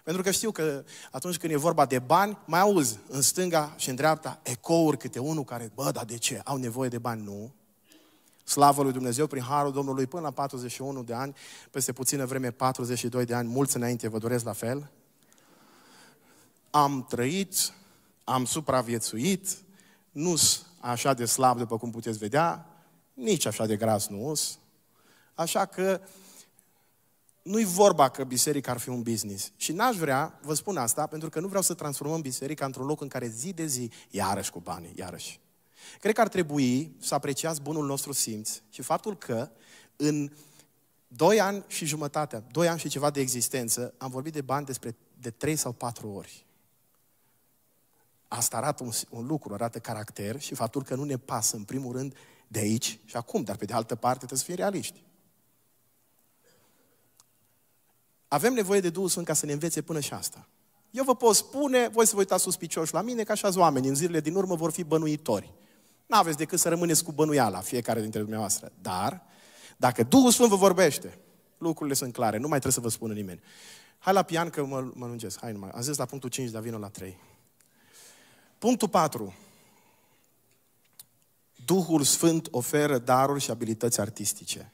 Pentru că știu că atunci când e vorba de bani, mai auzi în stânga și în dreapta ecouri câte unul care, bă, dar de ce? Au nevoie de bani? Nu. Slavă lui Dumnezeu prin harul Domnului până la 41 de ani, peste puțină vreme 42 de ani, mulți înainte vă doresc la fel. Am trăit, am supraviețuit, nu așa de slab după cum puteți vedea, nici așa de gras nu așa că nu-i vorba că biserica ar fi un business. Și n-aș vrea, vă spun asta, pentru că nu vreau să transformăm biserica într-un loc în care zi de zi, iarăși cu bani, iarăși. Cred că ar trebui să apreciați bunul nostru simț și faptul că în doi ani și jumătate, doi ani și ceva de existență, am vorbit de bani despre de trei sau patru ori. Asta arată un, un lucru, arată caracter și faptul că nu ne pasă, în primul rând, de aici și acum, dar pe de altă parte trebuie să fim realiști. Avem nevoie de Duhul Sfânt ca să ne învețe până și asta. Eu vă pot spune, voi să vă uitați suspicioși la mine, că așa oameni în zilele din urmă vor fi bănuitori. N-aveți decât să rămâneți cu bănuiala, fiecare dintre dumneavoastră. Dar, dacă Duhul Sfânt vă vorbește, lucrurile sunt clare, nu mai trebuie să vă spună nimeni. Hai la pian că mă, mă lungesc, hai numai. Am zis la punctul 5, dar vină la 3. Punctul 4. Duhul Sfânt oferă daruri și abilități artistice.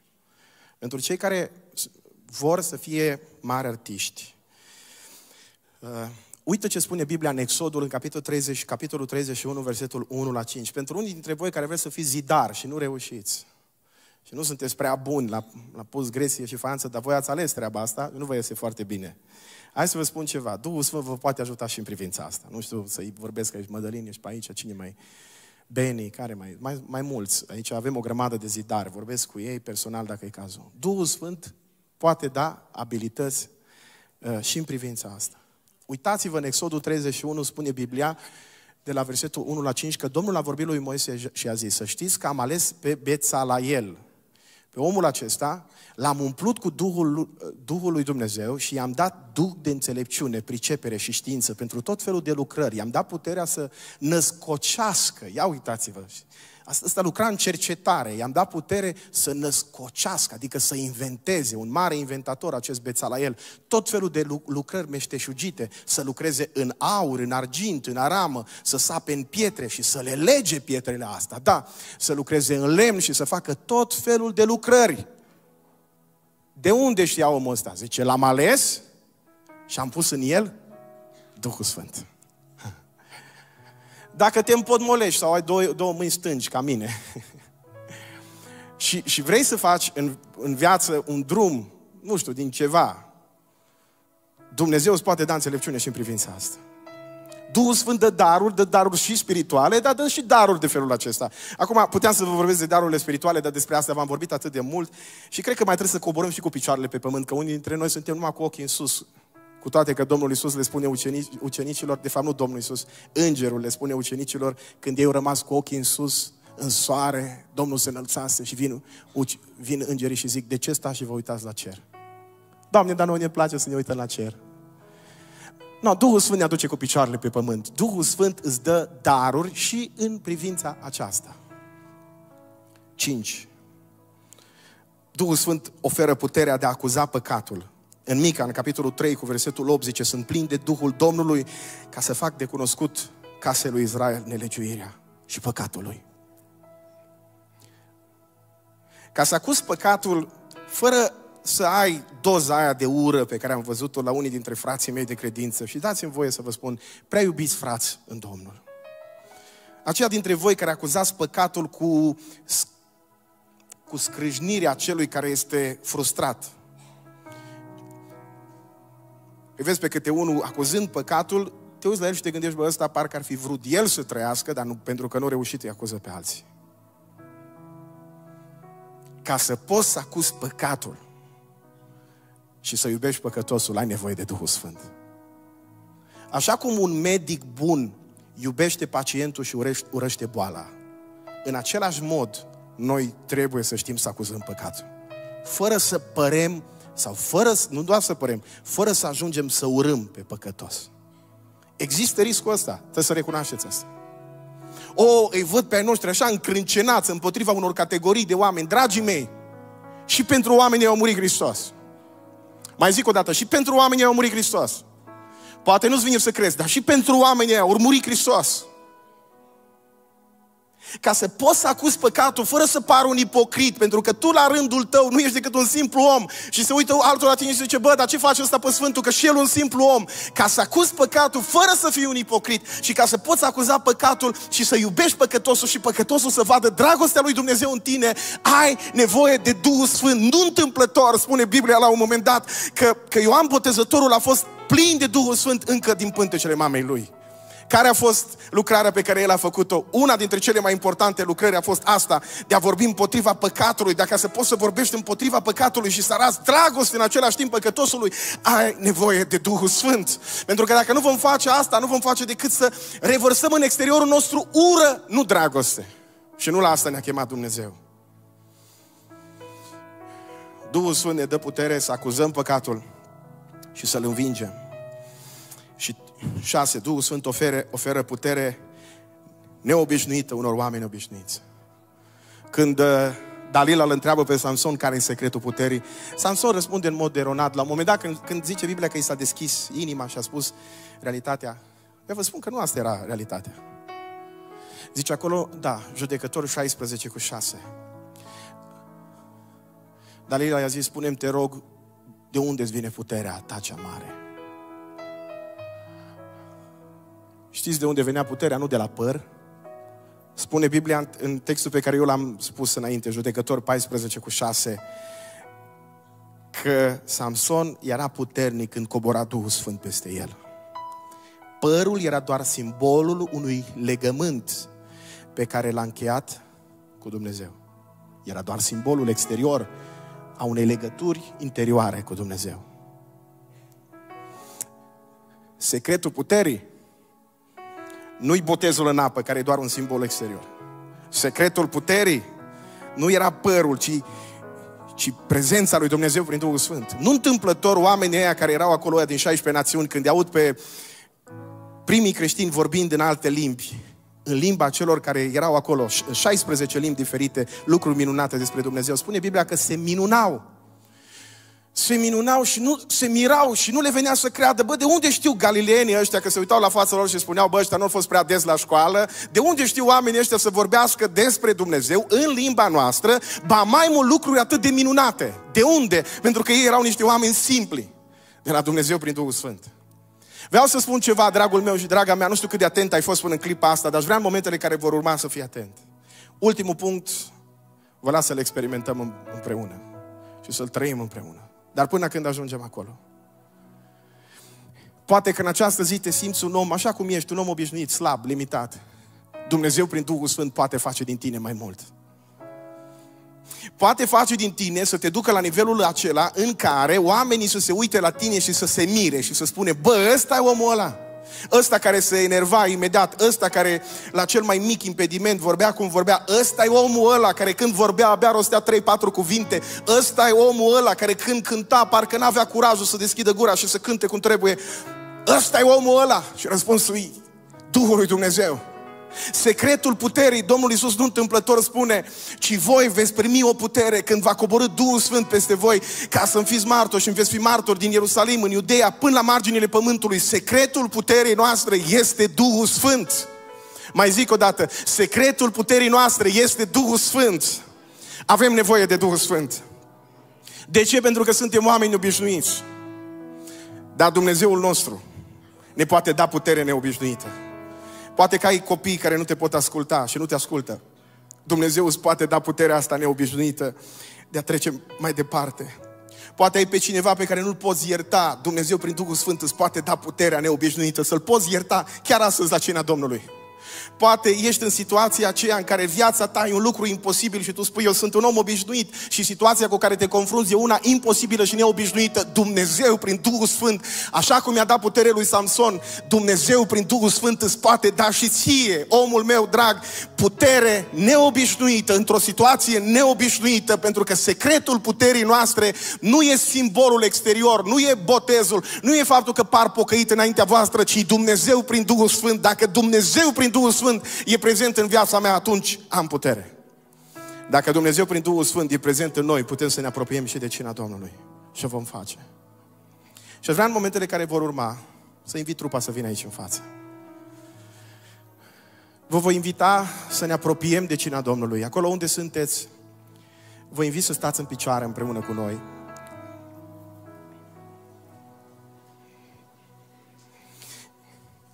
Pentru cei care vor să fie mari artiști. Uh, Uită ce spune Biblia în Exodul, în capitolul, 30, capitolul 31, versetul 1 la 5. Pentru unii dintre voi care vreți să fiți zidar și nu reușiți, și nu sunteți prea buni la, la pus gresie și faanță, dar voi ați ales treaba asta, nu vă iese foarte bine. Hai să vă spun ceva. Duhul Sfânt vă poate ajuta și în privința asta. Nu știu să-i vorbesc aici, Mădălin, ești pe aici, cine mai... Beni, care mai, mai, mai mulți. Aici avem o grămadă de zidari. Vorbesc cu ei personal dacă e cazul. Duhul Sfânt poate da abilități uh, și în privința asta. Uitați-vă în Exodul 31, spune Biblia, de la versetul 1 la 5, că Domnul a vorbit lui Moise și a zis, să știți că am ales pe el, pe omul acesta, l-am umplut cu Duhul, uh, Duhul lui Dumnezeu și i-am dat Duh de înțelepciune, pricepere și știință pentru tot felul de lucrări. I-am dat puterea să născocească, ia uitați-vă, Asta lucra în cercetare, i-am dat putere să născocească, adică să inventeze, un mare inventator acest Bețalael, tot felul de lucrări meșteșugite, să lucreze în aur, în argint, în aramă, să sape în pietre și să le lege pietrele astea, da, să lucreze în lemn și să facă tot felul de lucrări. De unde știa omul ăsta? Zice, l-am ales și am pus în el Duhul Sfânt dacă te împotmolești sau ai două, două mâini stângi ca mine și, și vrei să faci în, în viață un drum, nu știu, din ceva, Dumnezeu îți poate da înțelepciune și în privința asta. Duhul Sfânt dă daruri, dă daruri și spirituale, dar dă și daruri de felul acesta. Acum, puteam să vă vorbesc de darurile spirituale, dar despre asta v-am vorbit atât de mult și cred că mai trebuie să coborăm și cu picioarele pe pământ, că unii dintre noi suntem numai cu ochii în sus cu toate că Domnul Isus le spune ucenici, ucenicilor, de fapt nu Domnul Isus, îngerul le spune ucenicilor, când ei au rămas cu ochii în sus, în soare, Domnul se înălțase și vin, uci, vin îngerii și zic, de ce stați și vă uitați la cer? Doamne, dar noi ne place să ne uităm la cer. No, Duhul Sfânt ne aduce cu picioarele pe pământ. Duhul Sfânt îți dă daruri și în privința aceasta. 5. Duhul Sfânt oferă puterea de a acuza păcatul. În Mica, în capitolul 3, cu versetul 8, zice, sunt plin de Duhul Domnului ca să fac de cunoscut casei lui Israel nelegiuirea și păcatul lui. Ca să acuz păcatul fără să ai doza aia de ură pe care am văzut-o la unii dintre frații mei de credință. Și dați-mi voie să vă spun, prea iubiți frați în Domnul. Aceia dintre voi care acuzați păcatul cu, cu scrâșnirea celui care este frustrat, îi păi vezi pe câte unul acuzând păcatul, te uiți la el și te gândești, bă, ăsta parcă ar fi vrut el să trăiască, dar nu, pentru că nu a reușit, îi acuză pe alții. Ca să poți să acuzi păcatul și să iubești păcătosul, ai nevoie de Duhul Sfânt. Așa cum un medic bun iubește pacientul și urăște, urăște boala, în același mod, noi trebuie să știm să acuzăm păcatul. Fără să părem sau fără, nu doar să părem, fără să ajungem să urâm pe păcătos. Există riscul ăsta, trebuie să recunoașteți asta. O, îi văd pe ai noștri așa încrâncenați împotriva unor categorii de oameni, dragii mei, și pentru oameni au murit Hristos. Mai zic o dată, și pentru oameni au murit Hristos. Poate nu-ți vine să crezi, dar și pentru oameni au murit Hristos. Ca să poți să acuzi păcatul fără să pari un ipocrit, pentru că tu la rândul tău nu ești decât un simplu om și se uită altul la tine și zice, bă, dar ce face ăsta pe Sfântul, că și el un simplu om. Ca să acuzi păcatul fără să fii un ipocrit și ca să poți acuza păcatul și să iubești păcătosul și păcătosul să vadă dragostea lui Dumnezeu în tine, ai nevoie de Duhul Sfânt. Nu întâmplător, spune Biblia la un moment dat, că, că Ioan Botezătorul a fost plin de Duhul Sfânt încă din pântecele mamei lui. Care a fost lucrarea pe care el a făcut-o? Una dintre cele mai importante lucrări a fost asta, de a vorbi împotriva păcatului. Dacă se poți să vorbești împotriva păcatului și să arăți dragoste în același timp păcătosului, ai nevoie de Duhul Sfânt. Pentru că dacă nu vom face asta, nu vom face decât să revărsăm în exteriorul nostru ură, nu dragoste. Și nu la asta ne-a chemat Dumnezeu. Duhul Sfânt ne dă putere să acuzăm păcatul și să-l învingem. 6, Duhul Sfânt ofere, oferă putere neobișnuită unor oameni obișnuiți. Când uh, Dalila îl întreabă pe Samson care e secretul puterii, Samson răspunde în mod eronat. La un moment dat, când, când zice Biblia că i s-a deschis inima și a spus realitatea, eu vă spun că nu asta era realitatea. Zice acolo, da, judecătorul 16 cu 6. Dalila i-a zis, spune te rog, de unde îți vine puterea ta cea mare? Știți de unde venea puterea? Nu de la păr. Spune Biblia în textul pe care eu l-am spus înainte, judecător 14 cu 6, că Samson era puternic când cobora Duhul Sfânt peste el. Părul era doar simbolul unui legământ pe care l-a încheiat cu Dumnezeu. Era doar simbolul exterior a unei legături interioare cu Dumnezeu. Secretul puterii nu-i botezul în apă, care e doar un simbol exterior. Secretul puterii nu era părul, ci, ci prezența lui Dumnezeu prin Duhul Sfânt. Nu întâmplător oamenii aia care erau acolo din 16 națiuni, când aud pe primii creștini vorbind în alte limbi, în limba celor care erau acolo, 16 limbi diferite, lucruri minunate despre Dumnezeu. Spune Biblia că se minunau se minunau și nu, se mirau și nu le venea să creadă, bă, de unde știu galileenii ăștia că se uitau la fața lor și spuneau, bă, ăștia nu au fost prea des la școală, de unde știu oamenii ăștia să vorbească despre Dumnezeu în limba noastră, ba mai mult lucruri atât de minunate. De unde? Pentru că ei erau niște oameni simpli de la Dumnezeu prin Duhul Sfânt. Vreau să spun ceva, dragul meu și draga mea, nu știu cât de atent ai fost până în clipa asta, dar aș vrea în momentele care vor urma să fii atent. Ultimul punct, vă las să-l experimentăm împreună și să-l trăim împreună. Dar până când ajungem acolo. Poate că în această zi te simți un om așa cum ești, un om obișnuit, slab, limitat. Dumnezeu prin Duhul Sfânt poate face din tine mai mult. Poate face din tine să te ducă la nivelul acela în care oamenii să se uite la tine și să se mire și să spune, bă, ăsta e omul ăla. Ăsta care se enerva imediat, ăsta care la cel mai mic impediment vorbea cum vorbea, ăsta e omul ăla care când vorbea abia rostea 3-4 cuvinte, ăsta e omul ăla care când cânta parcă n-avea curajul să deschidă gura și să cânte cum trebuie, ăsta e omul ăla. Și răspunsul lui Duhul lui Dumnezeu. Secretul puterii, Domnul Iisus nu întâmplător spune, ci voi veți primi o putere când va coborâ Duhul Sfânt peste voi ca să fiți martori și veți fi martori din Ierusalim, în Iudeea, până la marginile pământului. Secretul puterii noastre este Duhul Sfânt. Mai zic o dată, secretul puterii noastre este Duhul Sfânt. Avem nevoie de Duhul Sfânt. De ce? Pentru că suntem oameni obișnuiți. Dar Dumnezeul nostru ne poate da putere neobișnuită. Poate că ai copii care nu te pot asculta și nu te ascultă. Dumnezeu îți poate da puterea asta neobișnuită de a trece mai departe. Poate ai pe cineva pe care nu-l poți ierta. Dumnezeu prin Duhul Sfânt îți poate da puterea neobișnuită să-l poți ierta chiar astăzi la cina Domnului. Poate ești în situația aceea în care viața ta e un lucru imposibil și tu spui, eu sunt un om obișnuit și situația cu care te confrunți e una imposibilă și neobișnuită. Dumnezeu prin Duhul Sfânt, așa cum i-a dat putere lui Samson, Dumnezeu prin Duhul Sfânt îți poate da și ție, omul meu drag, putere neobișnuită, într-o situație neobișnuită, pentru că secretul puterii noastre nu e simbolul exterior, nu e botezul, nu e faptul că par pocăit înaintea voastră, ci Dumnezeu prin Duhul Sfânt. Dacă Dumnezeu prin Duhul Sfânt e prezent în viața mea, atunci am putere. Dacă Dumnezeu prin Duhul Sfânt e prezent în noi, putem să ne apropiem și de cina Domnului. Și vom face. Și vreau în momentele care vor urma să invit trupa să vină aici în față. Vă voi invita să ne apropiem de cina Domnului. Acolo unde sunteți, vă invit să stați în picioare împreună cu noi.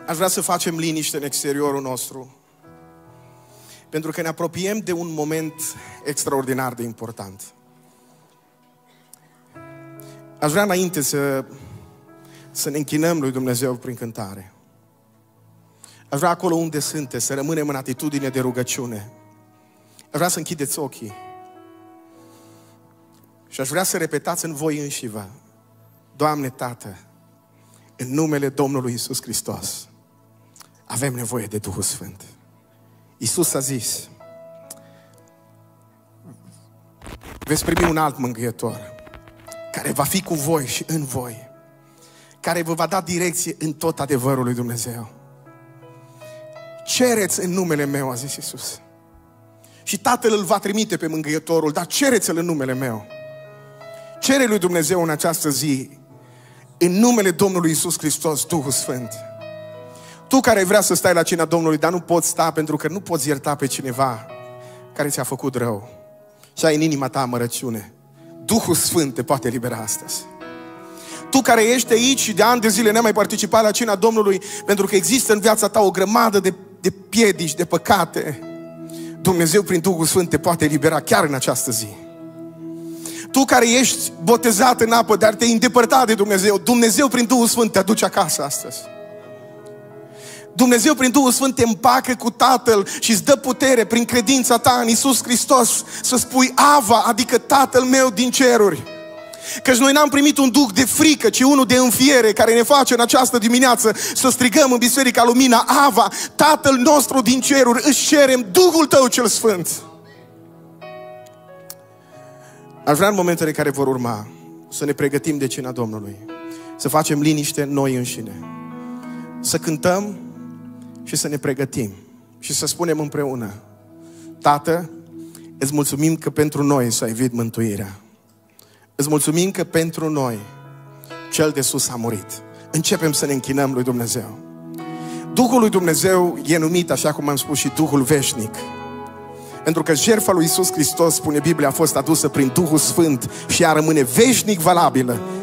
Aș vrea să facem liniște în exteriorul nostru. Pentru că ne apropiem de un moment extraordinar de important. Aș vrea înainte să, să ne închinăm lui Dumnezeu prin cântare. Aș vrea acolo unde sunteți să rămânem în atitudine de rugăciune. Aș vrea să închideți ochii. Și aș vrea să repetați în voi înșivă, Doamne Tată, în numele Domnului Isus Hristos. Avem nevoie de Duhul Sfânt. Isus a zis, veți primi un alt mângâietor care va fi cu voi și în voi, care vă va da direcție în tot adevărul lui Dumnezeu. Cereți în numele meu, a zis Isus. Și Tatăl îl va trimite pe mângâietorul, dar cereți-l în numele meu. Cere lui Dumnezeu în această zi, în numele Domnului Isus Hristos, Duhul Sfânt tu care vrea să stai la cina Domnului, dar nu poți sta pentru că nu poți ierta pe cineva care ți-a făcut rău și ai în inima ta amărăciune, Duhul Sfânt te poate libera astăzi. Tu care ești aici și de ani de zile n-ai mai participat la cina Domnului pentru că există în viața ta o grămadă de, de piedici, de păcate, Dumnezeu prin Duhul Sfânt te poate elibera chiar în această zi. Tu care ești botezat în apă, dar te-ai îndepărtat de Dumnezeu, Dumnezeu prin Duhul Sfânt te aduce acasă astăzi. Dumnezeu prin Duhul Sfânt te împacă cu Tatăl și îți dă putere prin credința ta în Isus Hristos să spui Ava, adică Tatăl meu din ceruri. Căci noi n-am primit un duc de frică, ci unul de înfiere care ne face în această dimineață să strigăm în Biserica Lumina Ava, Tatăl nostru din ceruri, își cerem Duhul Tău cel Sfânt. Ar vrea în momentele care vor urma să ne pregătim de cina Domnului, să facem liniște noi înșine, să cântăm și să ne pregătim și să spunem împreună, Tată, îți mulțumim că pentru noi s-a evit mântuirea. Îți mulțumim că pentru noi cel de sus a murit. Începem să ne închinăm lui Dumnezeu. Duhul lui Dumnezeu e numit, așa cum am spus, și Duhul veșnic. Pentru că jertfa lui Isus Hristos, spune Biblia, a fost adusă prin Duhul Sfânt și ea rămâne veșnic valabilă